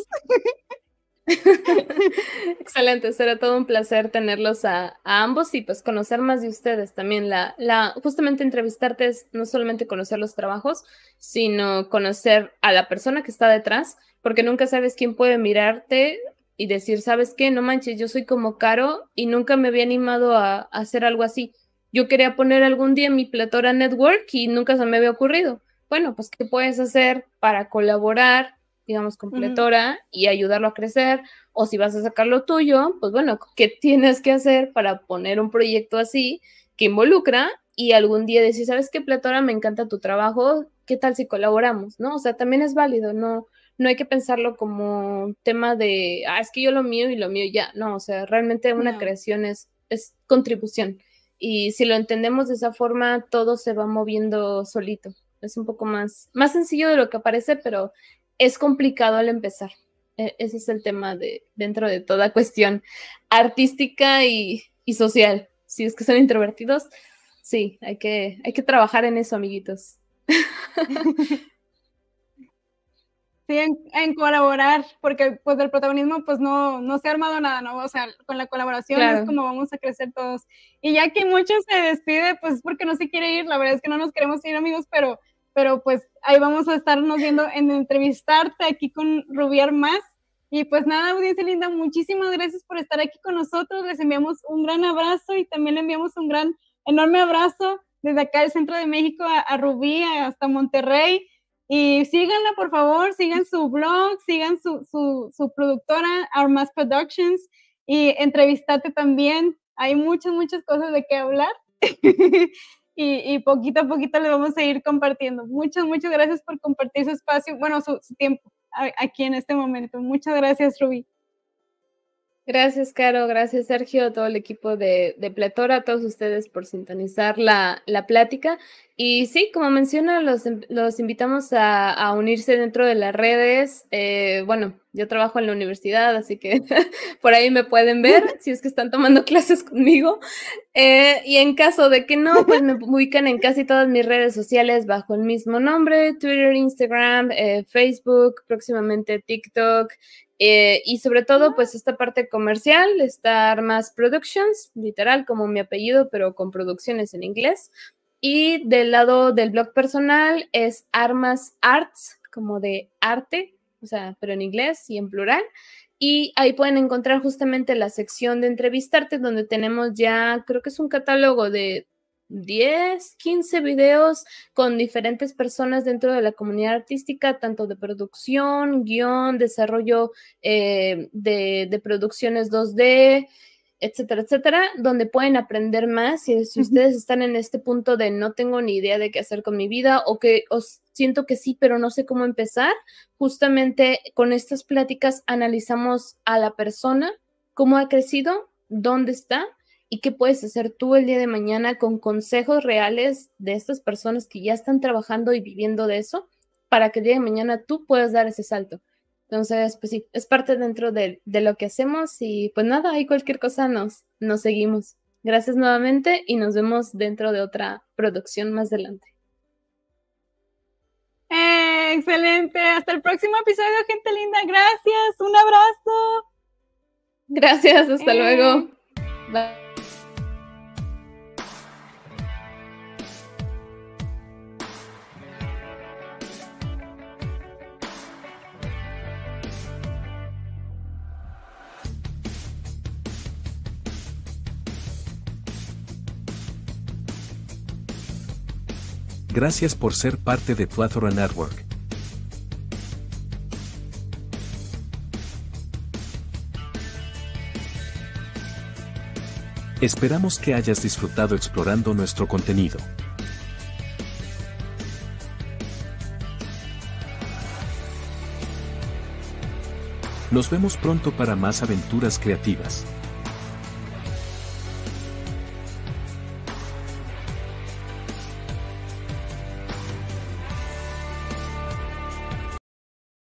Excelente, será todo un placer tenerlos a, ambos y pues conocer más de ustedes también. La, la, justamente entrevistarte es no solamente conocer los trabajos, sino conocer a la persona que está detrás, porque nunca sabes quién puede mirarte y decir, ¿sabes qué? No manches, yo soy como Caro y nunca me había animado a, hacer algo así. Yo quería poner algún día mi platora network y nunca se me había ocurrido. Bueno, pues, ¿qué puedes hacer para colaborar? digamos, completora y ayudarlo a crecer. O si vas a sacar lo tuyo, pues bueno, ¿qué tienes que hacer para poner un proyecto así que involucra y algún día decir, ¿sabes qué, Pletora? Me encanta tu trabajo, ¿qué tal si colaboramos? ¿No? O sea, también es válido, no, no hay que pensarlo como tema de, ah, es que yo lo mío y lo mío ya. No, o sea, realmente una creación es, es contribución. Y si lo entendemos de esa forma, todo se va moviendo solito. Es un poco más, más sencillo de lo que parece, pero es complicado al empezar. E, ese es el tema de dentro de toda cuestión artística y, y social. Si es que son introvertidos, sí, hay que, hay que trabajar en eso, amiguitos. Sí, en, colaborar, porque pues del protagonismo pues no, no se ha armado nada, ¿no? O sea, con la colaboración es como vamos a crecer todos. Y ya que muchos se despide, pues porque no se quiere ir, la verdad es que no nos queremos ir amigos, pero pero pues ahí vamos a estarnos viendo en entrevistarte aquí con Rubiar más. Y pues nada, audiencia linda, muchísimas gracias por estar aquí con nosotros. Les enviamos un gran abrazo y también le enviamos un gran, enorme abrazo desde acá del centro de México a, Rubí, hasta Monterrey. Y síganla, por favor, sigan su blog, sigan su, su, su productora, Armas Productions, y entrevistate también. Hay muchas, muchas cosas de qué hablar. y, poquito a poquito le vamos a ir compartiendo. Muchas, muchas gracias por compartir su espacio, bueno, su, su tiempo aquí en este momento. Muchas gracias, Rubí. Gracias, Caro. Gracias, Sergio, todo el equipo de, de Pletora, a todos ustedes por sintonizar la, plática. Y sí, como menciona, los, invitamos a, unirse dentro de las redes. Eh, bueno, yo trabajo en la universidad, así que por ahí me pueden ver si es que están tomando clases conmigo. Eh, y en caso de que no, pues me ubican en casi todas mis redes sociales bajo el mismo nombre, Twitter, Instagram, eh, Facebook, próximamente TikTok, eh, y sobre todo, pues esta parte comercial, está Armas Productions, literal como mi apellido, pero con producciones en inglés. Y del lado del blog personal es Armas Arts, como de arte, o sea, pero en inglés y en plural. Y ahí pueden encontrar justamente la sección de entrevistarte, donde tenemos ya, creo que es un catálogo de 10, 15 videos con diferentes personas dentro de la comunidad artística, tanto de producción, guión, desarrollo eh, de, de, producciones 2D, etcétera, etcétera, donde pueden aprender más. Si, ustedes están en este punto de no tengo ni idea de qué hacer con mi vida o que os siento que sí, pero no sé cómo empezar, justamente con estas pláticas analizamos a la persona, cómo ha crecido, dónde está y qué puedes hacer tú el día de mañana con consejos reales de estas personas que ya están trabajando y viviendo de eso para que el día de mañana tú puedas dar ese salto. Entonces, pues sí, es parte dentro de, lo que hacemos y pues nada, hay cualquier cosa, nos, nos seguimos. Gracias nuevamente y nos vemos dentro de otra producción más adelante. Eh, excelente, hasta el próximo episodio, gente linda. Gracias, un abrazo. Gracias, hasta eh. luego. Bye. Gracias por ser parte de Plathora Network. Esperamos que hayas disfrutado explorando nuestro contenido. Nos vemos pronto para más aventuras creativas.